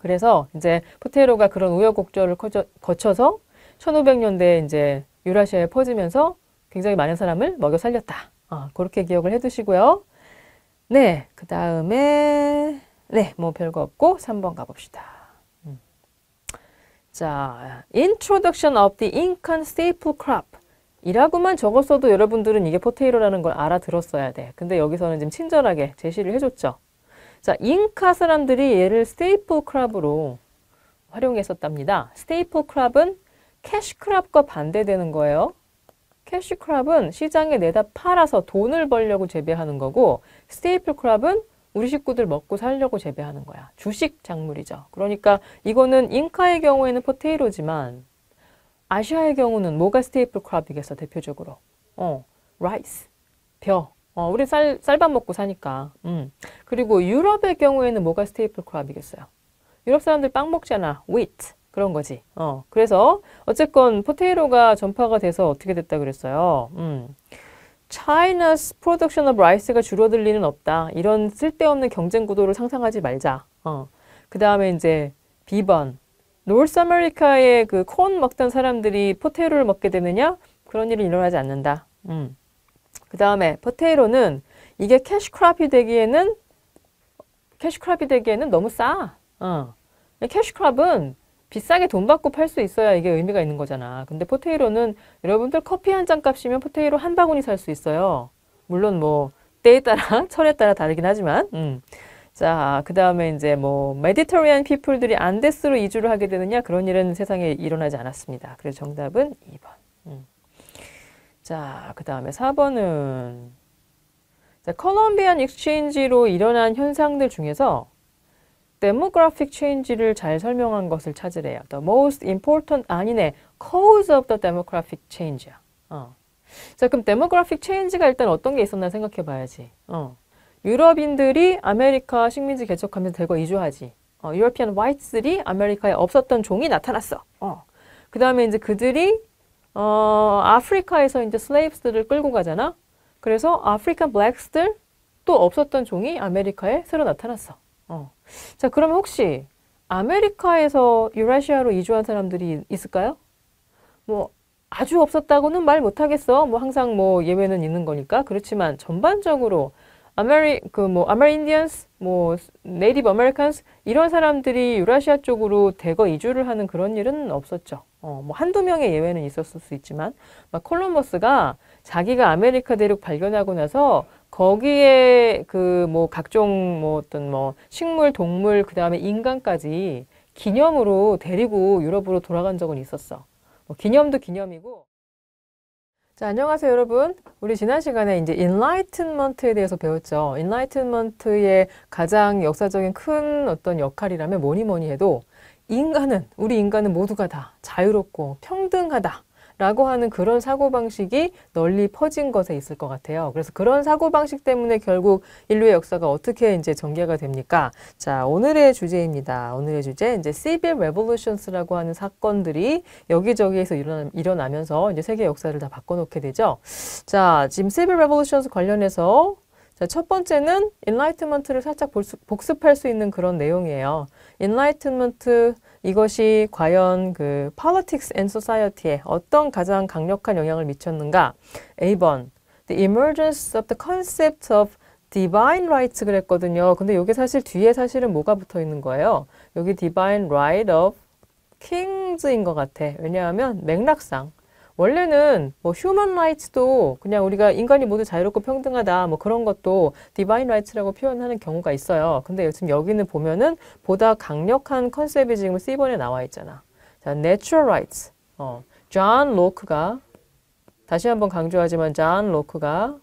Speaker 1: 그래서 이제 포테로가 그런 우여곡절을 거쳐, 거쳐서 1500년대에 이제 유라시아에 퍼지면서 굉장히 많은 사람을 먹여 살렸다. 어, 그렇게 기억을 해두시고요. 네, 그 다음에 네, 뭐 별거 없고 3번 가봅시다. 음. 자, Introduction of the Incan Staple Crop. 이라고만 적었어도 여러분들은 이게 포테이로라는 걸 알아들었어야 돼. 근데 여기서는 지금 친절하게 제시를 해줬죠. 자, 잉카 사람들이 얘를 스테이플 크랍으로 활용했었답니다. 스테이플 크랍은 캐시 크랍과 반대되는 거예요. 캐시 크랍은 시장에 내다 팔아서 돈을 벌려고 재배하는 거고 스테이플 크랍은 우리 식구들 먹고 살려고 재배하는 거야. 주식 작물이죠. 그러니까 이거는 잉카의 경우에는 포테이로지만 아시아의 경우는 뭐가 스테이플 크랍이겠어 대표적으로. 어, 라이스, 벼. 어, 우리 쌀, 쌀밥 먹고 사니까. 음. 그리고 유럽의 경우에는 뭐가 스테이플 크랍이겠어요. 유럽 사람들 빵 먹잖아. 위트. 그런 거지. 어. 그래서 어쨌건 포테이로가 전파가 돼서 어떻게 됐다 그랬어요. 음. China's production of rice가 줄어들 리는 없다. 이런 쓸데없는 경쟁 구도를 상상하지 말자. 어. 그 다음에 이제 B번. 노스 아메리카의 그 콘 먹던 사람들이 포테이로를 먹게 되느냐? 그런 일은 일어나지 않는다. 음. 그 다음에 포테이로는 이게 캐시크랍이 되기에는 캐시크랍이 되기에는 너무 싸. 어. 캐시크랍은 비싸게 돈 받고 팔 수 있어야 이게 의미가 있는 거잖아. 근데 포테이로는 여러분들 커피 한 잔 값이면 포테이로 한 바구니 살 수 있어요. 물론 뭐 때에 따라 철에 따라 다르긴 하지만 음. 자, 그 다음에 이제 뭐 메디터리안 피플들이 안데스로 이주를 하게 되느냐 그런 일은 세상에 일어나지 않았습니다. 그래서 정답은 2번. 음. 자, 그 다음에 4번은 자, 컬럼비안 익스체인지로 일어난 현상들 중에서 demographic change를 잘 설명한 것을 찾으래요. The most important 아니네. cause of the demographic change야. 어. 자, 그럼 demographic change가 일단 어떤 게 있었나 생각해 봐야지. 어. 유럽인들이 아메리카 식민지 개척하면서 대거 이주하지. 어, European Whites들이 아메리카에 없었던 종이 나타났어. 어. 그 다음에 이제 그들이 어, 아프리카에서 이제 슬레이브스들을 끌고 가잖아. 그래서 아프리칸 블랙스들 또 없었던 종이 아메리카에 새로 나타났어. 어. 자, 그러면 혹시 아메리카에서 유라시아로 이주한 사람들이 있을까요? 뭐 아주 없었다고는 말 못하겠어. 뭐 항상 뭐 예외는 있는 거니까 그렇지만 전반적으로 아메리 그 뭐 아메리인디언스 뭐 네이티브 아메리칸스 이런 사람들이 유라시아 쪽으로 대거 이주를 하는 그런 일은 없었죠. 어, 뭐 한두 명의 예외는 있었을 수 있지만 막 콜럼버스가 자기가 아메리카 대륙 발견하고 나서 거기에 그 뭐 각종 뭐 어떤 뭐 식물, 동물, 그 다음에 인간까지 기념으로 데리고 유럽으로 돌아간 적은 있었어. 뭐 기념도 기념이고. 자, 안녕하세요, 여러분. 우리 지난 시간에 이제 인라이트먼트에 대해서 배웠죠. 인라이트먼트의 가장 역사적인 큰 어떤 역할이라면 뭐니 뭐니 해도 인간은, 우리 인간은 모두가 다 자유롭고 평등하다. 라고 하는 그런 사고방식이 널리 퍼진 것에 있을 것 같아요. 그래서 그런 사고방식 때문에 결국 인류의 역사가 어떻게 이제 전개가 됩니까? 자, 오늘의 주제입니다. 오늘의 주제, 이제 Civil Revolutions라고 하는 사건들이 여기저기에서 일어나, 면서 이제 세계 역사를 다 바꿔놓게 되죠. 자, 지금 Civil Revolutions 관련해서 자, 첫 번째는 Enlightenment를 살짝 복습, 복습할 수 있는 그런 내용이에요. Enlightenment 이것이 과연 그 politics and society에 어떤 가장 강력한 영향을 미쳤는가? A번 The emergence of the concept of divine rights 그랬거든요. 근데 이게 사실 뒤에 사실은 뭐가 붙어 있는 거예요? 여기 divine right of kings인 것 같아. 왜냐하면 맥락상 원래는 뭐 휴먼 라이츠도 그냥 우리가 인간이 모두 자유롭고 평등하다 뭐 그런 것도 디바인 라이츠라고 표현하는 경우가 있어요. 근데 지금 여기는 보면은 보다 강력한 컨셉이 지금 C번에 나와 있잖아. 자, natural rights. 어. 존 로크가 다시 한번 강조하지만 존 로크가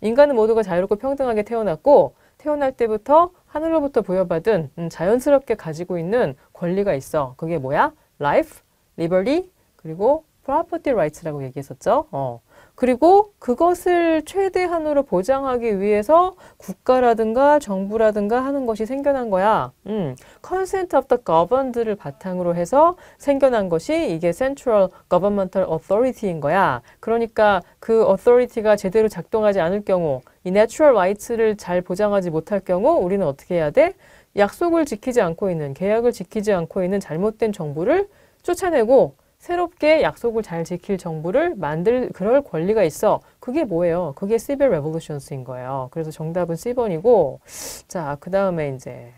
Speaker 1: 인간은 모두가 자유롭고 평등하게 태어났고 태어날 때부터 하늘로부터 부여받은 음, 자연스럽게 가지고 있는 권리가 있어. 그게 뭐야? life, liberty, 그리고 property rights라고 얘기했었죠. 어. 그리고 그것을 최대한으로 보장하기 위해서 국가라든가 정부라든가 하는 것이 생겨난 거야. 음, consent of the governed를 바탕으로 해서 생겨난 것이 이게 central governmental authority인 거야. 그러니까 그 authority가 제대로 작동하지 않을 경우 이 natural rights를 잘 보장하지 못할 경우 우리는 어떻게 해야 돼? 약속을 지키지 않고 있는 계약을 지키지 않고 있는 잘못된 정부를 쫓아내고 새롭게 약속을 잘 지킬 정부를 만들 그럴 권리가 있어. 그게 뭐예요? 그게 Civil Revolutions인 거예요. 그래서 정답은 C번이고 자, 그다음에 이제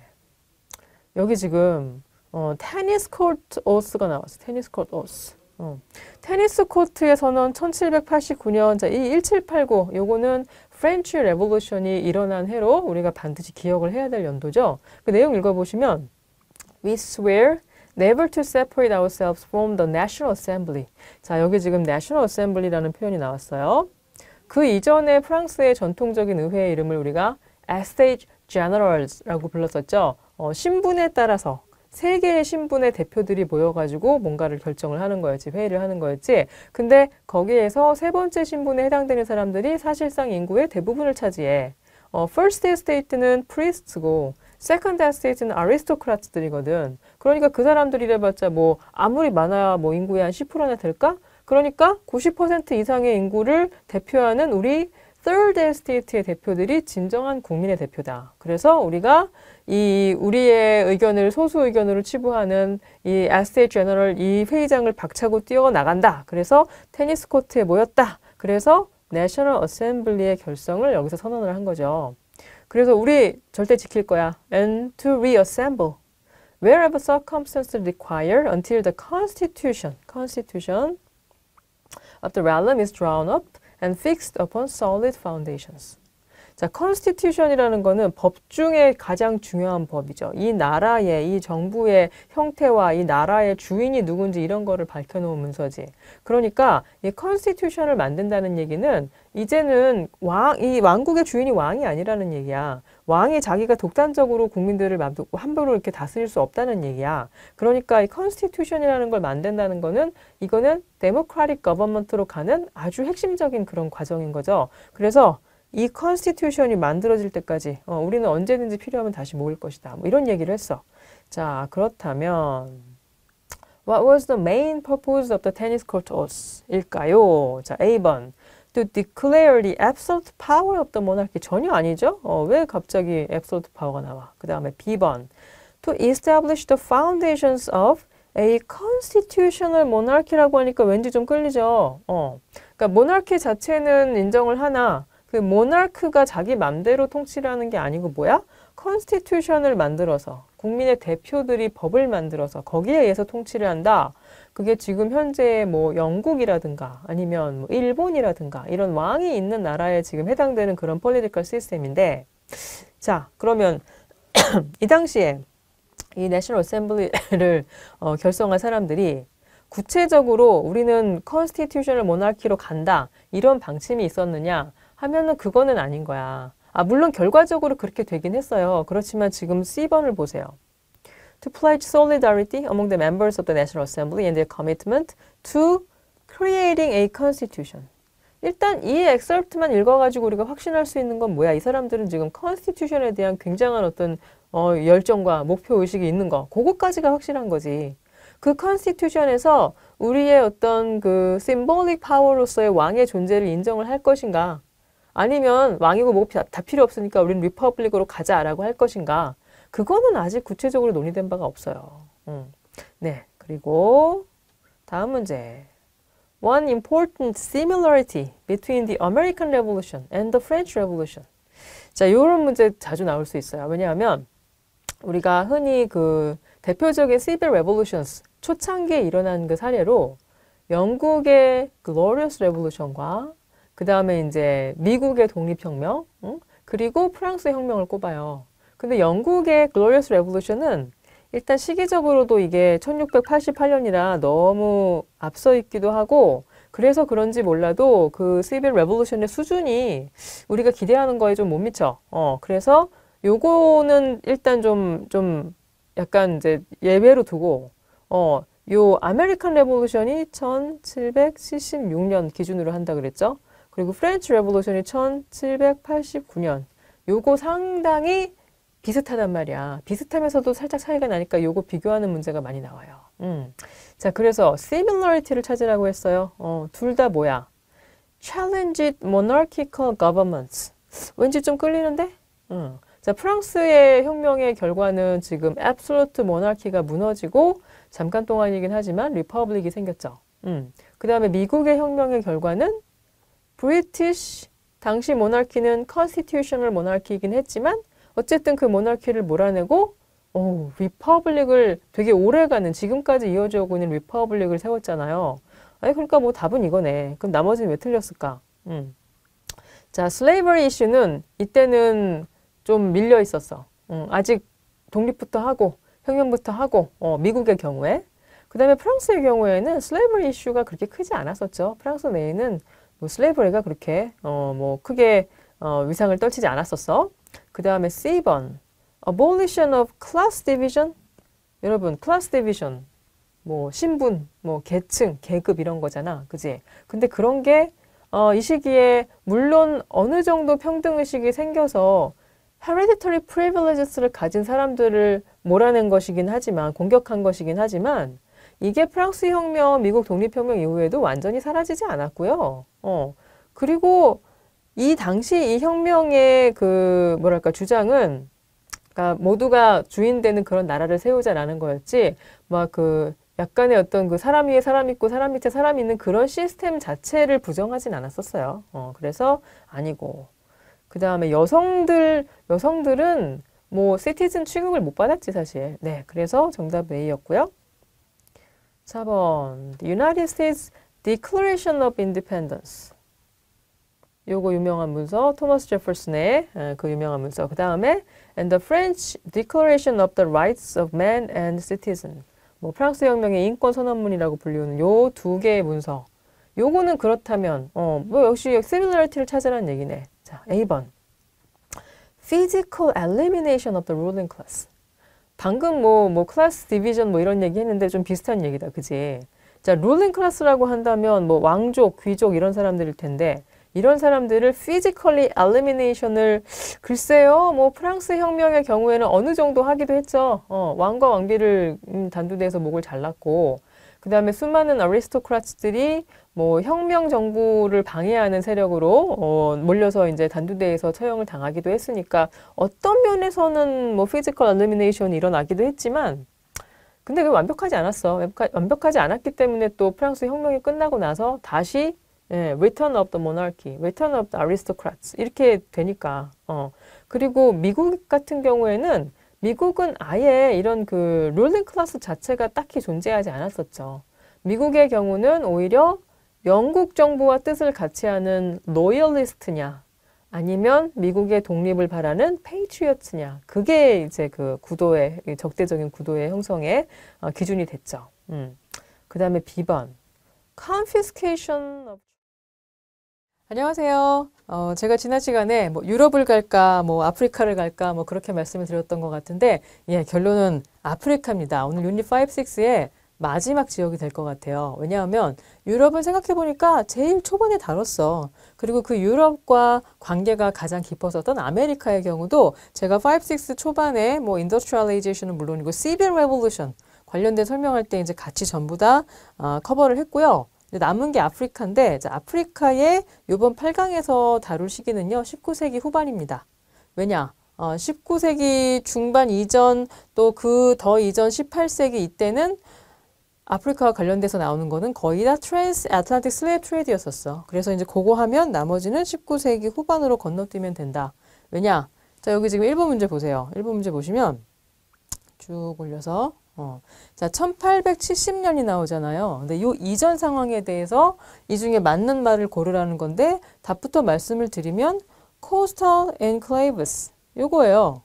Speaker 1: 여기 지금 어, 테니스 코트 오스가 나왔어. 테니스 코트 오스. 어. 테니스 코트의 선언 1789년 자, 이 1789 요거는 프렌치 레볼루션이 일어난 해로 우리가 반드시 기억을 해야 될 연도죠. 그 내용 읽어보시면 We swear never to separate ourselves from the National Assembly. 자, 여기 지금 National Assembly라는 표현이 나왔어요. 그 이전에 프랑스의 전통적인 의회의 이름을 우리가 Estate Generals라고 불렀었죠. 어, 신분에 따라서 세 개의 신분의 대표들이 모여가지고 뭔가를 결정을 하는 거였지 회의를 하는 거였지 근데 거기에서 세 번째 신분에 해당되는 사람들이 사실상 인구의 대부분을 차지해 어, First Estate는 priests고 세컨드 에스테이트는 아리스토크라츠들이거든. 그러니까 그 사람들이 래봤자뭐 아무리 많아야 뭐 인구의 한 10%나 될까? 그러니까 90% 이상의 인구를 대표하는 우리 third estate의 대표들이 진정한 국민의 대표다. 그래서 우리가 이 우리의 의견을 소수 의견으로 치부하는 이 estate general 이 회의장을 박차고 뛰어나간다. 그래서 테니스 코트에 모였다. 그래서 내셔널 어셈블리의 결성을 여기서 선언을 한 거죠. 그래서 우리 절대 지킬 거야. And to reassemble. Wherever circumstances require until the constitution, constitution of the realm is drawn up and fixed upon solid foundations. 자, 컨스티튜션이라는 거는 법 중에 가장 중요한 법이죠. 이 나라의 이 정부의 형태와 이 나라의 주인이 누군지 이런 거를 밝혀 놓은 문서지. 그러니까 이 컨스티튜션을 만든다는 얘기는 이제는 왕 이 왕국의 주인이 왕이 아니라는 얘기야. 왕이 자기가 독단적으로 국민들을 맘 함부로 이렇게 다스릴 수 없다는 얘기야. 그러니까 이 컨스티튜션이라는 걸 만든다는 거는 이거는 데모크라틱 거버먼트로 가는 아주 핵심적인 그런 과정인 거죠. 그래서 이 컨스티튜션이 만들어질 때까지 어, 우리는 언제든지 필요하면 다시 모일 것이다. 뭐 이런 얘기를 했어. 자, 그렇다면 What was the main purpose of the tennis court oath? 일까요? 자, A번 To declare the absolute power of the monarchy 전혀 아니죠? 어, 왜 갑자기 absolute power가 나와? 그 다음에 B번 To establish the foundations of a constitutional monarchy라고 하니까 왠지 좀 끌리죠. 어. 그러니까 monarchy 자체는 인정을 하나 그 모나크가 자기 맘대로 통치를 하는 게 아니고 뭐야? 컨스티튜션을 만들어서 국민의 대표들이 법을 만들어서 거기에 의해서 통치를 한다. 그게 지금 현재 뭐 영국이라든가 아니면 뭐 일본이라든가 이런 왕이 있는 나라에 지금 해당되는 그런 폴리티컬 시스템인데 자 그러면 이 당시에 이 내셔널 어셈블리를 어, 결성한 사람들이 구체적으로 우리는 컨스티튜션을 모나키로 간다 이런 방침이 있었느냐 하면은 그거는 아닌 거야. 아, 물론 결과적으로 그렇게 되긴 했어요. 그렇지만 지금 C번을 보세요. To pledge solidarity among the members of the National Assembly and their commitment to creating a constitution. 일단 이 엑설트만 읽어가지고 우리가 확신할 수 있는 건 뭐야? 이 사람들은 지금 컨스티튜션에 대한 굉장한 어떤 어, 열정과 목표 의식이 있는 거. 그거까지가 확실한 거지. 그 컨스티튜션에서 우리의 어떤 그 심볼릭 파워로서의 왕의 존재를 인정을 할 것인가? 아니면 왕이고 뭐고 다 필요 없으니까 우리는 리퍼블릭으로 가자라고 할 것인가? 그거는 아직 구체적으로 논의된 바가 없어요. 음. 네, 그리고 다음 문제. One important similarity between the American Revolution and the French Revolution. 자, 이런 문제 자주 나올 수 있어요. 왜냐하면 우리가 흔히 그 대표적인 Civil Revolutions, 초창기에 일어난 그 사례로 영국의 Glorious Revolution과 그 다음에 이제 미국의 독립혁명, 응? 그리고 프랑스 혁명을 꼽아요. 근데 영국의 Glorious Revolution은 일단 시기적으로도 이게 1688년이라 너무 앞서 있기도 하고 그래서 그런지 몰라도 그 Civil Revolution의 수준이 우리가 기대하는 거에 좀 못 미쳐. 어, 그래서 요거는 일단 좀, 좀 약간 이제 예외로 두고, 어, 요 아메리칸 레볼루션이 1776년 기준으로 한다 그랬죠? 그리고 프렌치 레볼루션이 1789년 요거 상당히 비슷하단 말이야. 비슷하면서도 살짝 차이가 나니까 요거 비교하는 문제가 많이 나와요. 음. 자, 그래서 similarity를 찾으라고 했어요. 어, 둘 다 뭐야? challenged monarchical governments. 왠지 좀 끌리는데? 음. 자, 프랑스의 혁명의 결과는 지금 absolute monarchy가 무너지고 잠깐 동안이긴 하지만 republic이 생겼죠. 음. 그 다음에 미국의 혁명의 결과는 브리티시 당시 모나키는 컨스티튜셔널 모나키이긴 했지만 어쨌든 그 모나키를 몰아내고 오, 리퍼블릭을 되게 오래가는 지금까지 이어져 오고 있는 리퍼블릭을 세웠잖아요. 아니 그러니까 뭐 답은 이거네. 그럼 나머지는 왜 틀렸을까? 음. 자, 슬레이버리 이슈는 이때는 좀 밀려 있었어. 음, 아직 독립부터 하고 혁명부터 하고 어, 미국의 경우에 그 다음에 프랑스의 경우에는 슬레이버리 이슈가 그렇게 크지 않았었죠. 프랑스 내에는 뭐 슬레이브리가 그렇게 어, 뭐 크게 어, 위상을 떨치지 않았었어. 그 다음에 C번 Abolition of Class Division 여러분 Class Division 뭐 신분, 뭐 계층, 계급 이런 거잖아. 그지? 근데 그런 게 어, 이 시기에 물론 어느 정도 평등의식이 생겨서 hereditary privileges를 가진 사람들을 몰아낸 것이긴 하지만 공격한 것이긴 하지만 이게 프랑스 혁명, 미국 독립혁명 이후에도 완전히 사라지지 않았고요. 어. 그리고 이 당시 이 혁명의 그 뭐랄까 주장은 그러니까 모두가 주인되는 그런 나라를 세우자라는 거였지 막그 약간의 어떤 그 사람 위에 사람 있고 사람 밑에 사람 있는 그런 시스템 자체를 부정하진 않았었어요. 어, 그래서 아니고 그 다음에 여성들 여성들은 뭐 시티즌 취급을 못 받았지 사실. 네, 그래서 정답 A였고요. 4번 The United States Declaration of Independence 요거 유명한 문서 토마스 제퍼슨의 그 유명한 문서 그 다음에 and the French Declaration of the Rights of Man and Citizen 뭐 프랑스 혁명의 인권 선언문이라고 불리우는 요 두 개의 문서 요거는 그렇다면 어 뭐 역시 시밀러리티를 찾으라는 얘기네 자 A번 Physical Elimination of the Ruling Class 방금 뭐, 뭐, 클래스 디비전 뭐 이런 얘기 했는데 좀 비슷한 얘기다. 그지? 자, 룰링 클래스라고 한다면 뭐 왕족, 귀족 이런 사람들일 텐데 이런 사람들을 피지컬리 엘리미네이션을 글쎄요 뭐 프랑스 혁명의 경우에는 어느 정도 하기도 했죠 어, 왕과 왕비를 음, 단두대에서 목을 잘랐고 그 다음에 수많은 아리스토크라츠들이 뭐 혁명 정부를 방해하는 세력으로 어, 몰려서 이제 단두대에서 처형을 당하기도 했으니까 어떤 면에서는 뭐 피지컬 알루미네이션이 일어나기도 했지만 근데 그 완벽하지 않았어. 완벽하지 않았기 때문에 또 프랑스 혁명이 끝나고 나서 다시 예, Return of the Monarchy, Return of the Aristocrats 이렇게 되니까 어. 그리고 미국 같은 경우에는 미국은 아예 이런 그 롤링 클래스 자체가 딱히 존재하지 않았었죠. 미국의 경우는 오히려 영국 정부와 뜻을 같이 하는 로열리스트냐 아니면 미국의 독립을 바라는 페이트리어트냐 그게 이제 그 구도의 적대적인 구도의 형성의 어, 기준이 됐죠. 음. 그 다음에 비번 confiscation of 안녕하세요. 어, 제가 지난 시간에 뭐 유럽을 갈까, 뭐 아프리카를 갈까, 뭐 그렇게 말씀을 드렸던 것 같은데, 예, 결론은 아프리카입니다. 오늘 유닛 5, 6에 마지막 지역이 될 것 같아요. 왜냐하면 유럽은 생각해보니까 제일 초반에 다뤘어. 그리고 그 유럽과 관계가 가장 깊었었던 아메리카의 경우도 제가 5, 6 초반에 뭐 인더스트리얼라이제이션은 물론이고 시빌 레볼루션 관련된 설명할 때 이제 같이 전부 다 어, 커버를 했고요. 남은 게 아프리카인데 아프리카의 이번 8강에서 다룰 시기는요. 19세기 후반입니다. 왜냐? 어, 19세기 중반 이전 또 그 더 이전 18세기 이때는 아프리카와 관련돼서 나오는 거는 거의 다 트랜스 아틀란틱 슬레 트레이드였었어. 그래서 이제 그거 하면 나머지는 19세기 후반으로 건너뛰면 된다. 왜냐? 자, 여기 지금 1번 문제 보세요. 1번 문제 보시면 쭉 올려서 어. 자, 1870년이 나오잖아요. 근데 요 이전 상황에 대해서 이 중에 맞는 말을 고르라는 건데 답부터 말씀을 드리면 coastal enclaves 요거예요.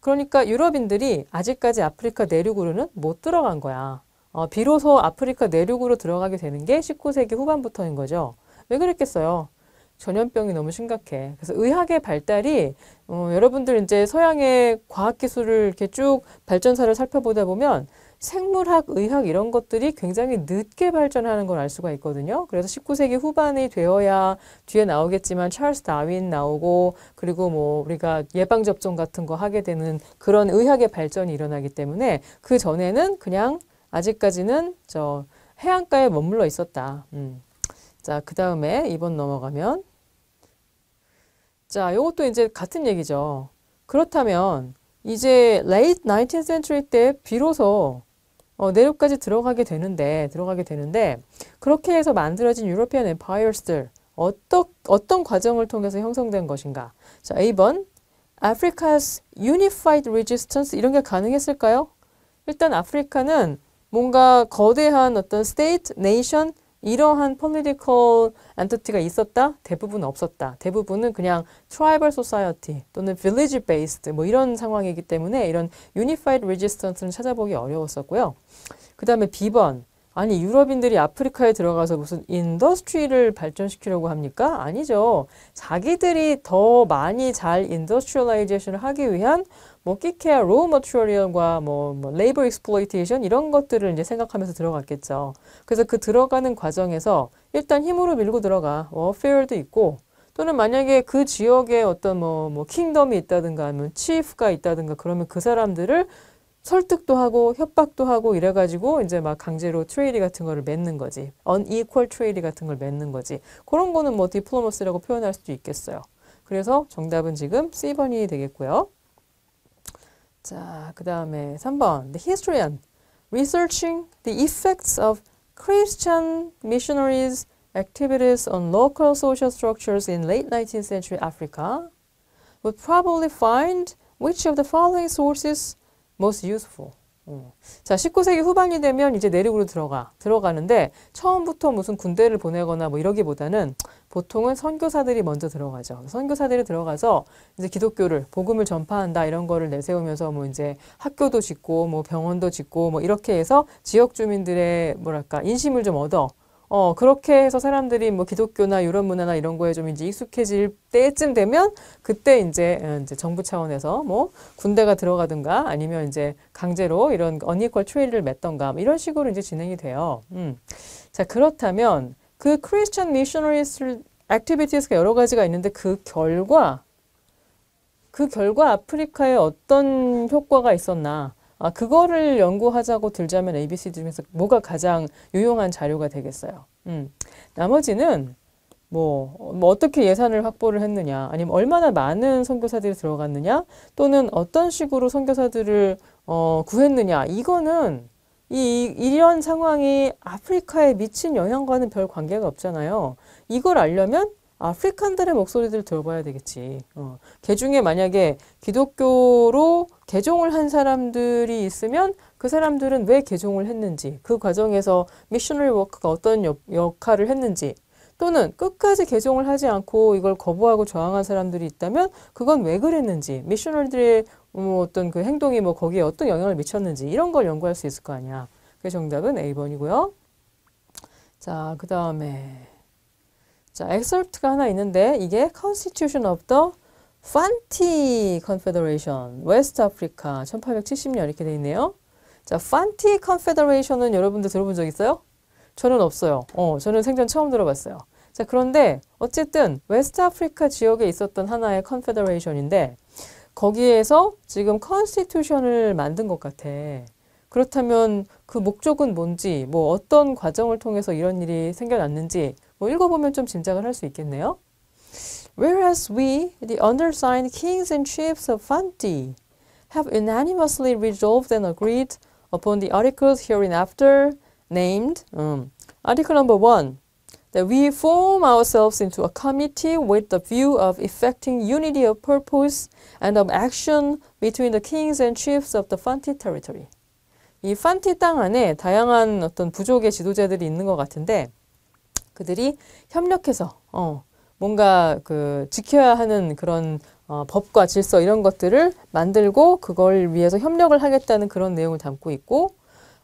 Speaker 1: 그러니까 유럽인들이 아직까지 아프리카 내륙으로는 못 들어간 거야. 어, 비로소 아프리카 내륙으로 들어가게 되는 게 19세기 후반부터인 거죠. 왜 그랬겠어요? 전염병이 너무 심각해. 그래서 의학의 발달이 어, 여러분들 이제 서양의 과학 기술을 이렇게 쭉 발전사를 살펴보다 보면 생물학, 의학 이런 것들이 굉장히 늦게 발전하는 걸 알 수가 있거든요. 그래서 19세기 후반이 되어야 뒤에 나오겠지만 찰스 다윈 나오고 그리고 뭐 우리가 예방 접종 같은 거 하게 되는 그런 의학의 발전이 일어나기 때문에 그 전에는 그냥 아직까지는 저 해안가에 머물러 있었다. 음. 자, 그 다음에 2번 넘어가면 자, 이것도 이제 같은 얘기죠. 그렇다면 이제 late 19th century 때 비로소 어, 내륙까지 들어가게 되는데 들어가게 되는데 그렇게 해서 만들어진 유로피안 엠파이어스들 어떤 어떤 과정을 통해서 형성된 것인가? 자, 1번 Africa's Unified Resistance 이런 게 가능했을까요? 일단 아프리카는 뭔가 거대한 어떤 스테이트, 네이션 이러한 퍼미리컬 엔터티가 있었다? 대부분 없었다. 대부분은 그냥 트라이벌 소사이어티 또는 빌리지 베이스드 뭐 이런 상황이기 때문에 이런 유니파이드 레지스턴스는 찾아보기 어려웠었고요. 그 다음에 B번 아니 유럽인들이 아프리카에 들어가서 무슨 인더스트리를 발전시키려고 합니까? 아니죠. 자기들이 더 많이 잘 인더스트리얼라이제이션을 하기 위한 뭐 끼케어, 로우 머티리얼과 뭐, 레이버 뭐, 익스플로이테이션 이런 것들을 이제 생각하면서 들어갔겠죠. 그래서 그 들어가는 과정에서 일단 힘으로 밀고 들어가 워페어도 뭐, 있고 또는 만약에 그 지역에 어떤 뭐, 뭐 킹덤이 있다든가 하면 치프가 있다든가 그러면 그 사람들을 설득도 하고 협박도 하고 이래가지고 이제 막 강제로 트레이리 같은 거를 맺는 거지. 언 이퀄 트레이리 같은 걸 맺는 거지. 그런 거는 뭐 디플로머스라고 표현할 수도 있겠어요. 그래서 정답은 지금 C번이 되겠고요. 자, 그 다음에 3번 The historian researching the effects of Christian missionaries' activities on local social structures in late 19th century Africa would probably find which of the following sources most useful. 음. 자, 19세기 후반이 되면 이제 내륙으로 들어가, 들어가는데 처음부터 무슨 군대를 보내거나 뭐 이러기보다는 보통은 선교사들이 먼저 들어가죠. 선교사들이 들어가서 이제 기독교를, 복음을 전파한다 이런 거를 내세우면서 뭐 이제 학교도 짓고 뭐 병원도 짓고 뭐 이렇게 해서 지역 주민들의 뭐랄까 인심을 좀 얻어 어, 그렇게 해서 사람들이 뭐 기독교나 유럽 문화나 이런 거에 좀 이제 익숙해질 때쯤 되면 그때 이제, 어, 이제 정부 차원에서 뭐 군대가 들어가든가 아니면 이제 강제로 이런 언니퀄 트레이를 맺던가 뭐 이런 식으로 이제 진행이 돼요. 음. 자, 그렇다면 그 크리스천 미셔너리스 액티비티스가 여러 가지가 있는데 그 결과 그 결과 아프리카에 어떤 효과가 있었나 아, 그거를 연구하자고 들자면 ABCD 중에서 뭐가 가장 유용한 자료가 되겠어요. 음. 나머지는 뭐, 뭐, 어떻게 예산을 확보를 했느냐, 아니면 얼마나 많은 선교사들이 들어갔느냐, 또는 어떤 식으로 선교사들을 어, 구했느냐, 이거는 이, 이런 상황이 아프리카에 미친 영향과는 별 관계가 없잖아요. 이걸 알려면 아프리칸들의 목소리들을 들어봐야 되겠지. 어. 개 중에 만약에 기독교로 개종을 한 사람들이 있으면 그 사람들은 왜 개종을 했는지, 그 과정에서 미셔널 워크가 어떤 역, 역할을 했는지, 또는 끝까지 개종을 하지 않고 이걸 거부하고 저항한 사람들이 있다면 그건 왜 그랬는지, 미셔널들의 뭐 음, 어떤 그 행동이 뭐 거기에 어떤 영향을 미쳤는지 이런 걸 연구할 수 있을 거 아니야. 그 정답은 A번이고요. 자, 그 다음에 자, e x 트가 하나 있는데 이게 Constitution of the Fanti Confederation, West Africa 1870년 이렇게 돼 있네요. 자, Fanti Confederation은 여러분들 들어본 적 있어요? 저는 없어요. 어, 저는 생전 처음 들어봤어요. 자, 그런데 어쨌든 웨스트 아프리카 지역에 있었던 하나의 컨페더레이션인데 거기에서 지금 컨스티튜션을 만든 것 같아. 그렇다면 그 목적은 뭔지, 뭐 어떤 과정을 통해서 이런 일이 생겨났는지 뭐 읽어보면 좀 짐작을 있겠네요. Whereas we, the undersigned kings and chiefs of Fanti, have unanimously resolved and agreed upon the articles hereinafter named um, Article number one, that we form ourselves into a committee with the view of effecting unity of purpose and of action between the kings and chiefs of the Fanti territory. 이 판티 땅 안에 다양한 어떤 부족의 지도자들이 있는 것 같은데 그들이 협력해서 어, 뭔가 그 지켜야 하는 그런 어, 법과 질서 이런 것들을 만들고 그걸 위해서 협력을 하겠다는 그런 내용을 담고 있고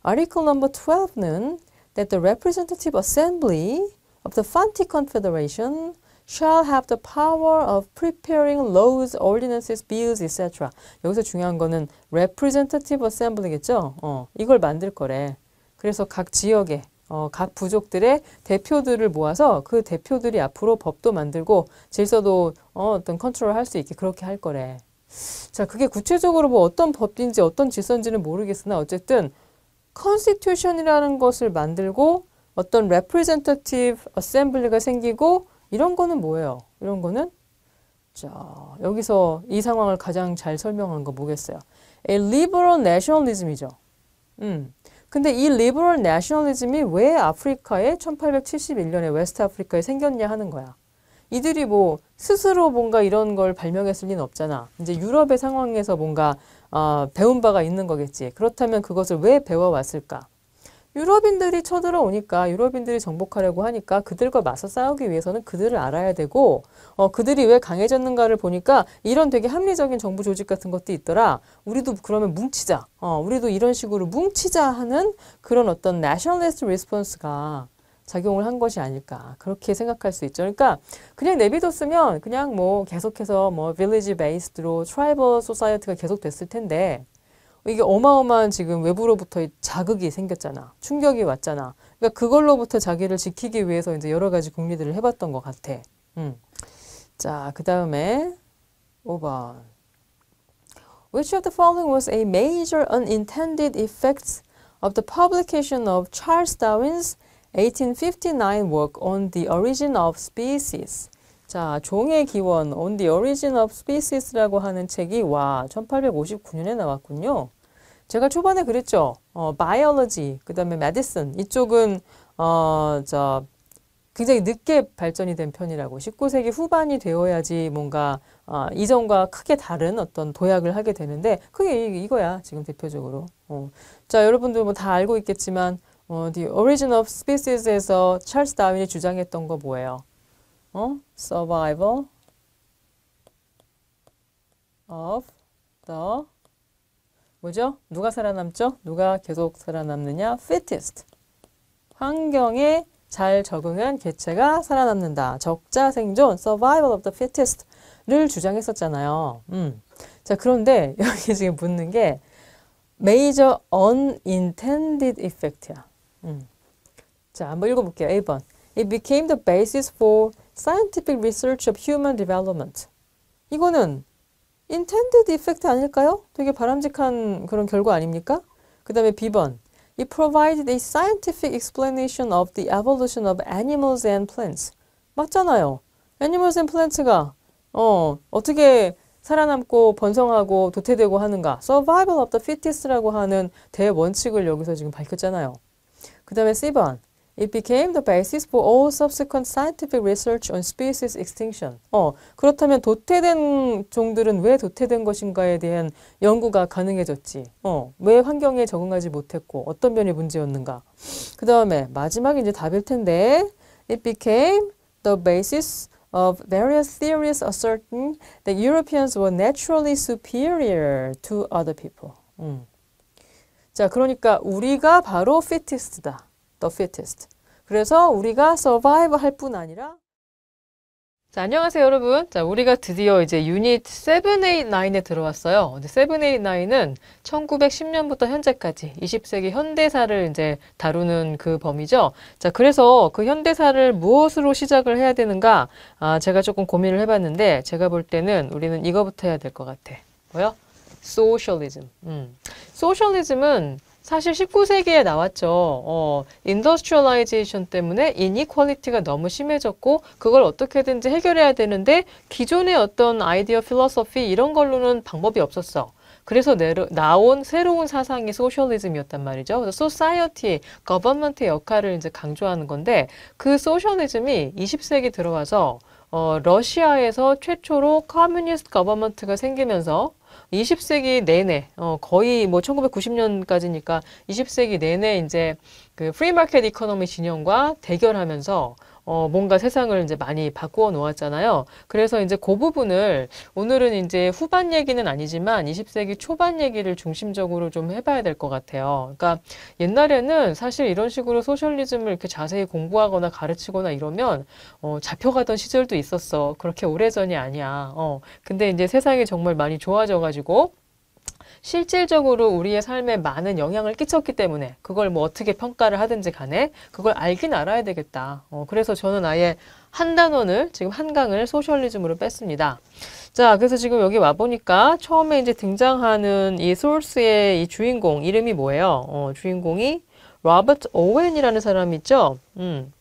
Speaker 1: Article No. 12는 that the representative assembly of the Fanti Confederation shall have the power of preparing laws, ordinances, bills, etc. 여기서 중요한 거는 representative assembly겠죠. 어, 이걸 만들 거래. 그래서 각 지역에 어, 각 부족들의 대표들을 모아서 그 대표들이 앞으로 법도 만들고 질서도 어, 어떤 컨트롤할 수 있게 그렇게 할 거래. 자, 그게 구체적으로 뭐 어떤 법인지 어떤 질서인지는 모르겠으나 어쨌든 컨스티튜션이라는 것을 만들고 어떤 representative assembly가 생기고 이런 거는 뭐예요? 이런 거는 자, 여기서 이 상황을 가장 잘 설명한 거 뭐겠어요? A liberal nationalism이죠. 음. 근데 이 리버럴 내셔널리즘이 왜 아프리카에 1871년에 웨스트 아프리카에 생겼냐 하는 거야. 이들이 뭐 스스로 뭔가 이런 걸 발명했을 리는 없잖아. 이제 유럽의 상황에서 뭔가 어, 배운 바가 있는 거겠지. 그렇다면 그것을 왜 배워왔을까? 유럽인들이 쳐들어오니까 유럽인들이 정복하려고 하니까 그들과 맞서 싸우기 위해서는 그들을 알아야 되고 어, 그들이 왜 강해졌는가를 보니까 이런 되게 합리적인 정부 조직 같은 것도 있더라. 우리도 그러면 뭉치자. 어, 우리도 이런 식으로 뭉치자 하는 그런 어떤 nationalist response가 작용을 한 것이 아닐까 그렇게 생각할 수 있죠. 그러니까 그냥 내비뒀으면 그냥 뭐 계속해서 뭐 village based로 트라이버 소사이어티가 계속 됐을 텐데 이게 어마어마한 지금 외부로부터의 자극이 생겼잖아. 충격이 왔잖아. 그러니까 그걸로부터 자기를 지키기 위해서 이제 여러 가지 궁리들을 해봤던 것 같아. 음. 자, 그 다음에 5번. Which of the following was a major unintended effect of the publication of Charles Darwin's 1859 work on the origin of species? 자, 종의 기원, On the Origin of Species라고 하는 책이 와, 1859년에 나왔군요. 제가 초반에 그랬죠. 어, Biology, 그 다음에 Medicine. 이쪽은, 어, 저, 굉장히 늦게 발전이 된 편이라고 19세기 후반이 되어야지 뭔가 어, 이전과 크게 다른 어떤 도약을 하게 되는데 그게 이, 거야 지금 대표적으로 어. 자 여러분들 뭐 다 알고 있겠지만 어, The Origin of Species에서 찰스 다윈이 주장했던 거 뭐예요? 어? survival of the 뭐죠? 누가 살아남죠? 누가 계속 살아남느냐? fittest. 환경에 잘 적응한 개체가 살아남는다. 적자 생존, survival of the fittest 를 주장했었잖아요. 음. 자, 그런데 여기 지금 묻는 게 major unintended effect야. 음. 자, 한번 읽어볼게요. 1번. It became the basis for scientific research of human development. 이거는 intended effect 아닐까요? 되게 바람직한 그런 결과 아닙니까? 그 다음에 B번. It provided a scientific explanation of the evolution of animals and plants. 맞잖아요. animals and plants가 어, 어떻게 살아남고 번성하고 도태되고 하는가. survival of the fittest라고 하는 대원칙을 여기서 지금 밝혔잖아요. 그 다음에 C번. It became the basis for all subsequent scientific research on species extinction. 어, 그렇다면 도태된 종들은 왜 도태된 것인가에 대한 연구가 가능해졌지. 어, 왜 환경에 적응하지 못했고 어떤 면이 문제였는가. 그 다음에 마지막에 이제 답일 텐데 It became the basis of various theories asserting that Europeans were naturally superior to other people. 음. 자, 그러니까 우리가 바로 피티스트다. the fittest. 그래서 우리가 survive 할뿐 아니라 자, 안녕하세요, 여러분. 자, 우리가 드디어 이제 유닛 789에 들어왔어요. 789은 1910년부터 현재까지 20세기 현대사를 이제 다루는 그 범위죠. 자, 그래서 그 현대사를 무엇으로 시작을 해야 되는가? 아, 제가 조금 고민을 해봤는데, 제가 볼 때는 우리는 이거부터 해야 될 것 같아. 뭐요? 소셜리즘. 음. 소셜리즘은 사실 19세기에 나왔죠. 어, 인더스트리얼라이제이션 때문에 이니퀄리티가 너무 심해졌고 그걸 어떻게든지 해결해야 되는데 기존의 어떤 아이디어 필러소피 이런 걸로는 방법이 없었어. 그래서 내려, 나온 새로운 사상이 소셜리즘이었단 말이죠. 그래서 소사이어티, 거버먼트의 역할을 이제 강조하는 건데 그 소셜리즘이 20세기 들어와서 어, 러시아에서 최초로 커뮤니스트 거버먼트가 생기면서 20세기 내내 어, 거의 뭐 1990년까지니까 20세기 내내 이제 그 프리마켓 이코노미 진영과 대결하면서 어, 뭔가 세상을 이제 많이 바꾸어 놓았잖아요. 그래서 이제 그 부분을 오늘은 이제 후반 얘기는 아니지만 20세기 초반 얘기를 중심적으로 좀 해봐야 될 것 같아요. 그러니까 옛날에는 사실 이런 식으로 소셜리즘을 이렇게 자세히 공부하거나 가르치거나 이러면 어, 잡혀가던 시절도 있었어. 그렇게 오래전이 아니야. 어, 근데 이제 세상이 정말 많이 좋아져가지고 실질적으로 우리의 삶에 많은 영향을 끼쳤기 때문에 그걸 뭐 어떻게 평가를 하든지 간에 그걸 알긴 알아야 되겠다. 어, 그래서 저는 아예 한 단원을 지금 한강을 소셜리즘으로 뺐습니다. 자, 그래서 지금 여기 와 보니까 처음에 이제 등장하는 이 소울스의 이 주인공 이름이 뭐예요? 어, 주인공이 로버트 오웬이라는 사람 이 있죠? 음.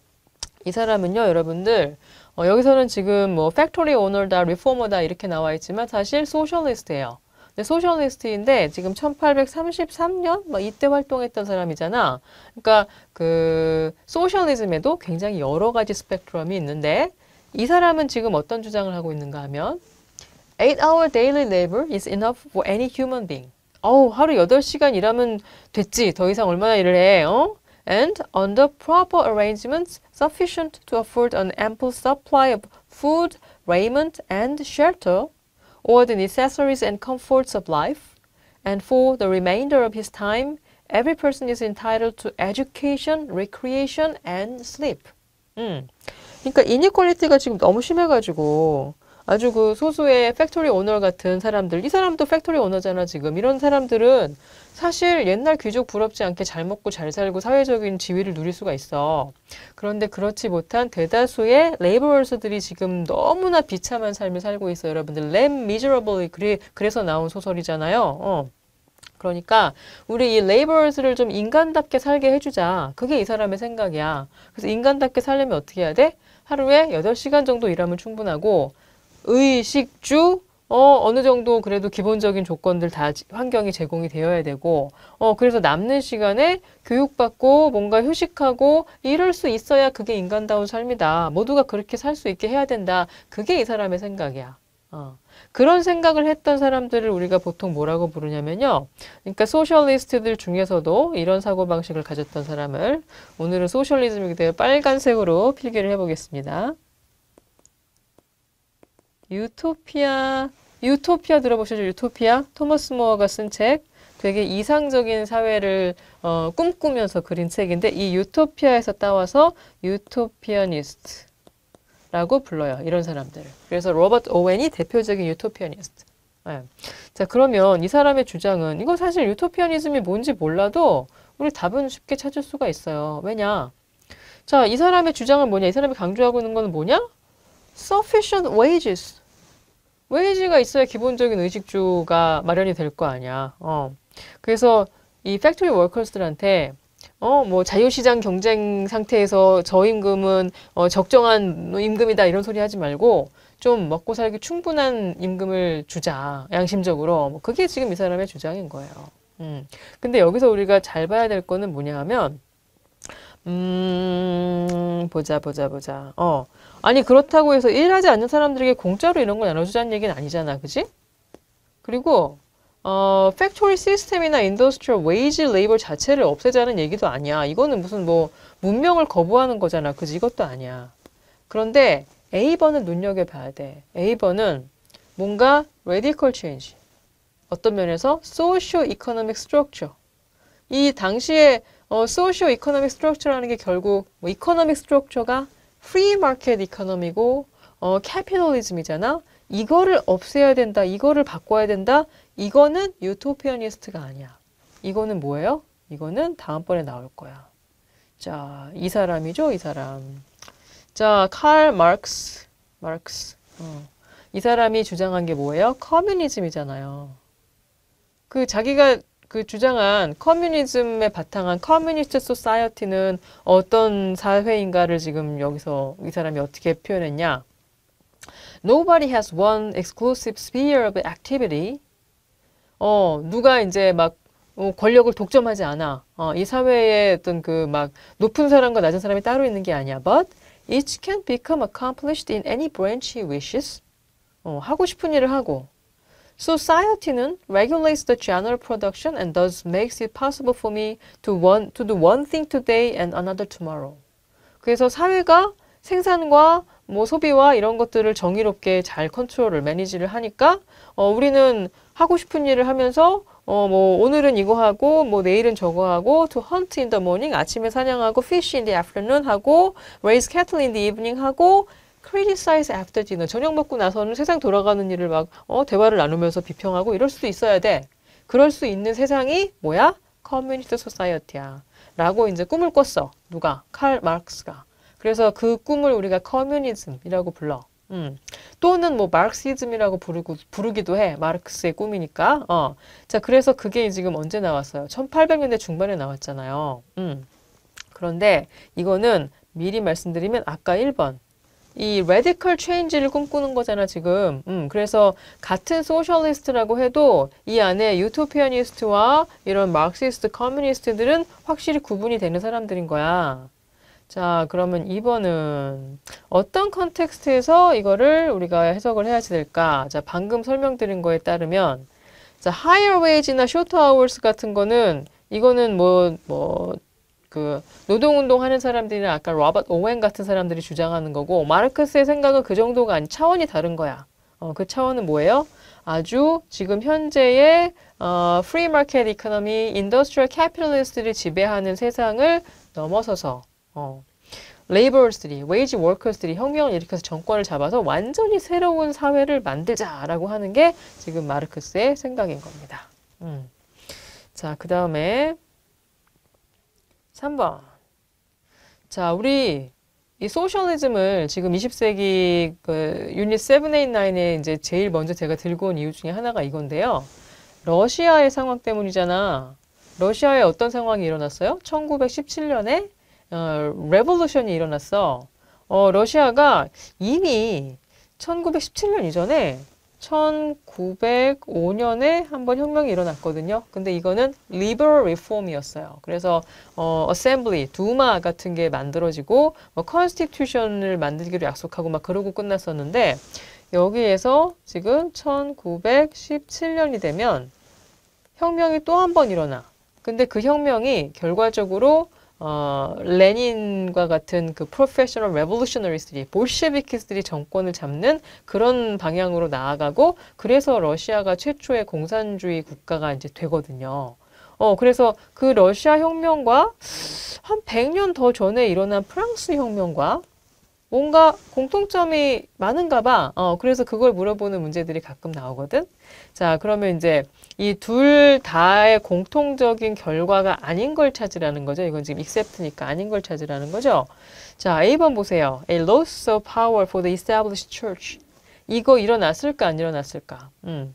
Speaker 1: 이 사람은요, 여러분들 어, 여기서는 지금 뭐 팩토리 오너다, 리포머다 이렇게 나와 있지만 사실 소셜리스트예요. 소셜리스트인데 지금 1833년 막 이때 활동했던 사람이잖아. 그러니까 그 소셜리즘에도 굉장히 여러 가지 스펙트럼이 있는데 이 사람은 지금 어떤 주장을 하고 있는가 하면 8-hour daily labor is enough for any human being. 어우, 하루 8시간 일하면 됐지. 더 이상 얼마나 일을 해. 어? And under proper arrangements sufficient to afford an ample supply of food, raiment and shelter All the necessaries and comforts of life, and for the remainder of his time, every person is entitled to education, recreation, and sleep. 음. 그러니까 이니퀄리티가 지금 너무 심해가지고 아주 그 소수의 팩토리 오너 같은 사람들, 이 사람도 팩토리 오너잖아 지금. 이런 사람들은 사실 옛날 귀족 부럽지 않게 잘 먹고 잘 살고 사회적인 지위를 누릴 수가 있어. 그런데 그렇지 못한 대다수의 레이버러스들이 지금 너무나 비참한 삶을 살고 있어요. 여러분들 램 미저러블리 그래, 그래서 나온 소설이잖아요. 어. 그러니까 우리 이 레이버스를 좀 인간답게 살게 해주자. 그게 이 사람의 생각이야. 그래서 인간답게 살려면 어떻게 해야 돼? 하루에 여덟 시간 정도 일하면 충분하고 의식주, 어, 어느 정도 그래도 기본적인 조건들 다 환경이 제공이 되어야 되고, 어, 그래서 남는 시간에 교육받고 뭔가 휴식하고 이럴 수 있어야 그게 인간다운 삶이다. 모두가 그렇게 살 수 있게 해야 된다. 그게 이 사람의 생각이야. 어. 그런 생각을 했던 사람들을 우리가 보통 뭐라고 부르냐면요. 그러니까 소셜리스트들 중에서도 이런 사고방식을 가졌던 사람을 오늘은 소셜리즘이기 때문에 빨간색으로 필기를 해보겠습니다. 유토피아 유토피아 들어보셨죠? 유토피아? 토머스 모어가 쓴 책. 되게 이상적인 사회를 어, 꿈꾸면서 그린 책인데 이 유토피아에서 따와서 유토피아니스트라고 불러요. 이런 사람들을. 그래서 로버트 오웬이 대표적인 유토피아니스트. 네. 자 그러면 이 사람의 주장은 이거 사실 유토피아니즘이 뭔지 몰라도 우리 답은 쉽게 찾을 수가 있어요. 왜냐? 자이 사람의 주장은 뭐냐? 이 사람이 강조하고 있는 건 뭐냐? Sufficient wages. 외의지가 있어야 기본적인 의식주가 마련이 될 거 아니야. 어. 그래서 이 팩토리 워커스들한테 어, 뭐, 자유시장 경쟁 상태에서 저임금은, 어, 적정한 임금이다, 이런 소리 하지 말고, 좀 먹고 살기 충분한 임금을 주자, 양심적으로. 뭐 그게 지금 이 사람의 주장인 거예요. 음. 근데 여기서 우리가 잘 봐야 될 거는 뭐냐 하면, 음, 보자, 보자, 보자. 어, 아니 그렇다고 해서 일하지 않는 사람들에게 공짜로 이런 걸 나눠주자는 얘기는 아니잖아 그지? 그리고 어, 팩토리 시스템이나 인더스트리얼 웨이지 레이블 자체를 없애자는 얘기도 아니야. 이거는 무슨 뭐 문명을 거부하는 거잖아. 그지? 이것도 아니야. 그런데 A번을 눈여겨봐야 돼. A번은 뭔가 레디컬 i c 지 어떤 면에서 소 o c i o e c o n o m 이 당시에 어, 소 o c i o e c o n o m 라는게 결국 뭐 이코노믹 스트 i c 가 프리 마켓 이 a 노미고 어, c a p i t 이잖아 이거를 없애야 된다. 이거를 바꿔야 된다. 이거는 유토피아니스트가 아니야. 이거는 뭐예요? 이거는 다음번에 나올 거야. 자, 이 사람이죠, 이 사람. 자, 칼 마르크스, 마르크스. 어. 이 사람이 주장한 게 뭐예요? 커뮤니즘이잖아요. 그 자기가 그 주장한 커뮤니즘에 바탕한 커뮤니스트 소사이어티는 어떤 사회인가를 지금 여기서 이 사람이 어떻게 표현했냐? Nobody has one exclusive sphere of activity. 어, 누가 이제 막 어, 권력을 독점하지 않아. 어, 이 사회의 어떤 그 막 높은 사람과 낮은 사람이 따로 있는 게 아니야. But each can become accomplished in any branch he wishes. 어, 하고 싶은 일을 하고 Society는 regulates the general production and thus makes it possible for me to, one, to do one thing today and another tomorrow. 그래서 사회가 생산과 뭐 소비와 이런 것들을 정의롭게 잘 컨트롤을 매니지를 하니까 어, 우리는 하고 싶은 일을 하면서 어, 뭐 오늘은 이거 하고 뭐 내일은 저거 하고 to hunt in the morning 아침에 사냥하고 fish in the afternoon 하고 raise cattle in the evening 하고 크리티사이즈 after d 저녁 먹고 나서는 세상 돌아가는 일을 막 어, 대화를 나누면서 비평하고 이럴 수도 있어야 돼. 그럴 수 있는 세상이 뭐야? 커뮤니티 소사이어티야. 라고 이제 꿈을 꿨어. 누가? 칼 마르크스가. 그래서 그 꿈을 우리가 커뮤니즘이라고 불러. 음. 또는 뭐 마르크시즘이라고 부르고 부르기도 해. 마르크스의 꿈이니까. 어. 자, 그래서 그게 지금 언제 나왔어요? 1800년대 중반에 나왔잖아요. 음. 그런데 이거는 미리 말씀드리면 아까 1번 이 레디컬 체인지를 꿈꾸는 거잖아 지금 음, 그래서 같은 소셜리스트라고 해도 이 안에 유토피아니스트와 이런 마르시스트 커뮤니스트들은 확실히 구분이 되는 사람들인 거야 자 그러면 2번은 어떤 컨텍스트에서 이거를 우리가 해석을 해야 될까 자 방금 설명드린 거에 따르면 자 하이어 웨이 r 나 쇼트 o r 스 같은 거는 이거는 뭐뭐 뭐, 뭐그 노동운동 하는 사람들이나 아까 로버트 오웬 같은 사람들이 주장하는 거고 마르크스의 생각은 그 정도가 아니 차원이 다른 거야. 어, 그 차원은 뭐예요? 아주 지금 현재의 어, 프리 마켓 이코노미, 인더스트리얼 캐피탈리스트를 지배하는 세상을 넘어서서 어, 레이버스들이, 웨이지 워커스들이 혁명을 일으켜서 정권을 잡아서 완전히 새로운 사회를 만들자라고 하는 게 지금 마르크스의 생각인 겁니다. 음. 자, 그 다음에 3번. 자, 우리 이 소셜리즘을 지금 20세기 그 유닛 789에 이제 제일 먼저 제가 들고 온 이유 중에 하나가 이건데요. 러시아의 상황 때문이잖아. 러시아에 어떤 상황이 일어났어요? 1917년에 어, 레볼루션이 일어났어. 어, 러시아가 이미 1917년 이전에 1905년에 한 번 혁명이 일어났거든요. 근데 이거는 리버럴 리폼이었어요. 그래서 어 어셈블리 두마 같은 게 만들어지고 뭐 컨스티튜션을 만들기로 약속하고 막 그러고 끝났었는데 여기에서 지금 1917년이 되면 혁명이 또 한 번 일어나. 근데 그 혁명이 결과적으로 어, 레닌과 같은 그 프로페셔널 레볼루셔너리스들이 볼셰비키스들이 정권을 잡는 그런 방향으로 나아가고 그래서 러시아가 최초의 공산주의 국가가 이제 되거든요. 어, 그래서 그 러시아 혁명과 한 100년 더 전에 일어난 프랑스 혁명과 뭔가 공통점이 많은가 봐. 어, 그래서 그걸 물어보는 문제들이 가끔 나오거든. 자, 그러면 이제 이 둘 다의 공통적인 결과가 아닌 걸 찾으라는 거죠. 이건 지금 accept니까 아닌 걸 찾으라는 거죠. 자, 1번 보세요. A loss of power for the established church. 이거 일어났을까 안 일어났을까? 음.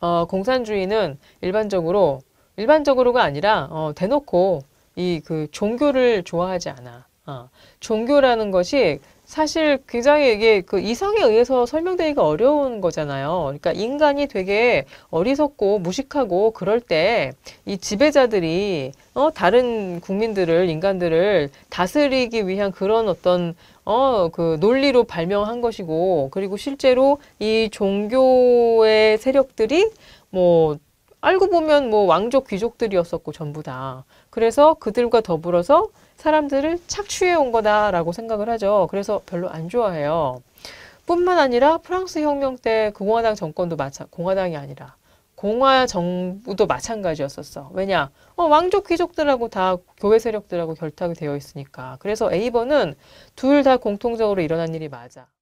Speaker 1: 어, 공산주의는 일반적으로 일반적으로가 아니라 어, 대놓고 이 그 종교를 좋아하지 않아. 어, 종교라는 것이 사실 굉장히 이게 그 이상에 의해서 설명되기가 어려운 거잖아요. 그러니까 인간이 되게 어리석고 무식하고 그럴 때 이 지배자들이 어 다른 국민들을 인간들을 다스리기 위한 그런 어떤 어 그 논리로 발명한 것이고 그리고 실제로 이 종교의 세력들이 뭐 알고 보면 뭐 왕족 귀족들이었었고 전부 다 그래서 그들과 더불어서 사람들을 착취해 온 거다라고 생각을 하죠. 그래서 별로 안 좋아해요. 뿐만 아니라 프랑스 혁명 때 공화당 정권도 마찬 공화당이 아니라 공화 정부도 마찬가지였었어. 왜냐? 어, 왕족 귀족들하고 다 교회 세력들하고 결탁이 되어 있으니까. 그래서 에이버는 둘다 공통적으로 일어난 일이 맞아.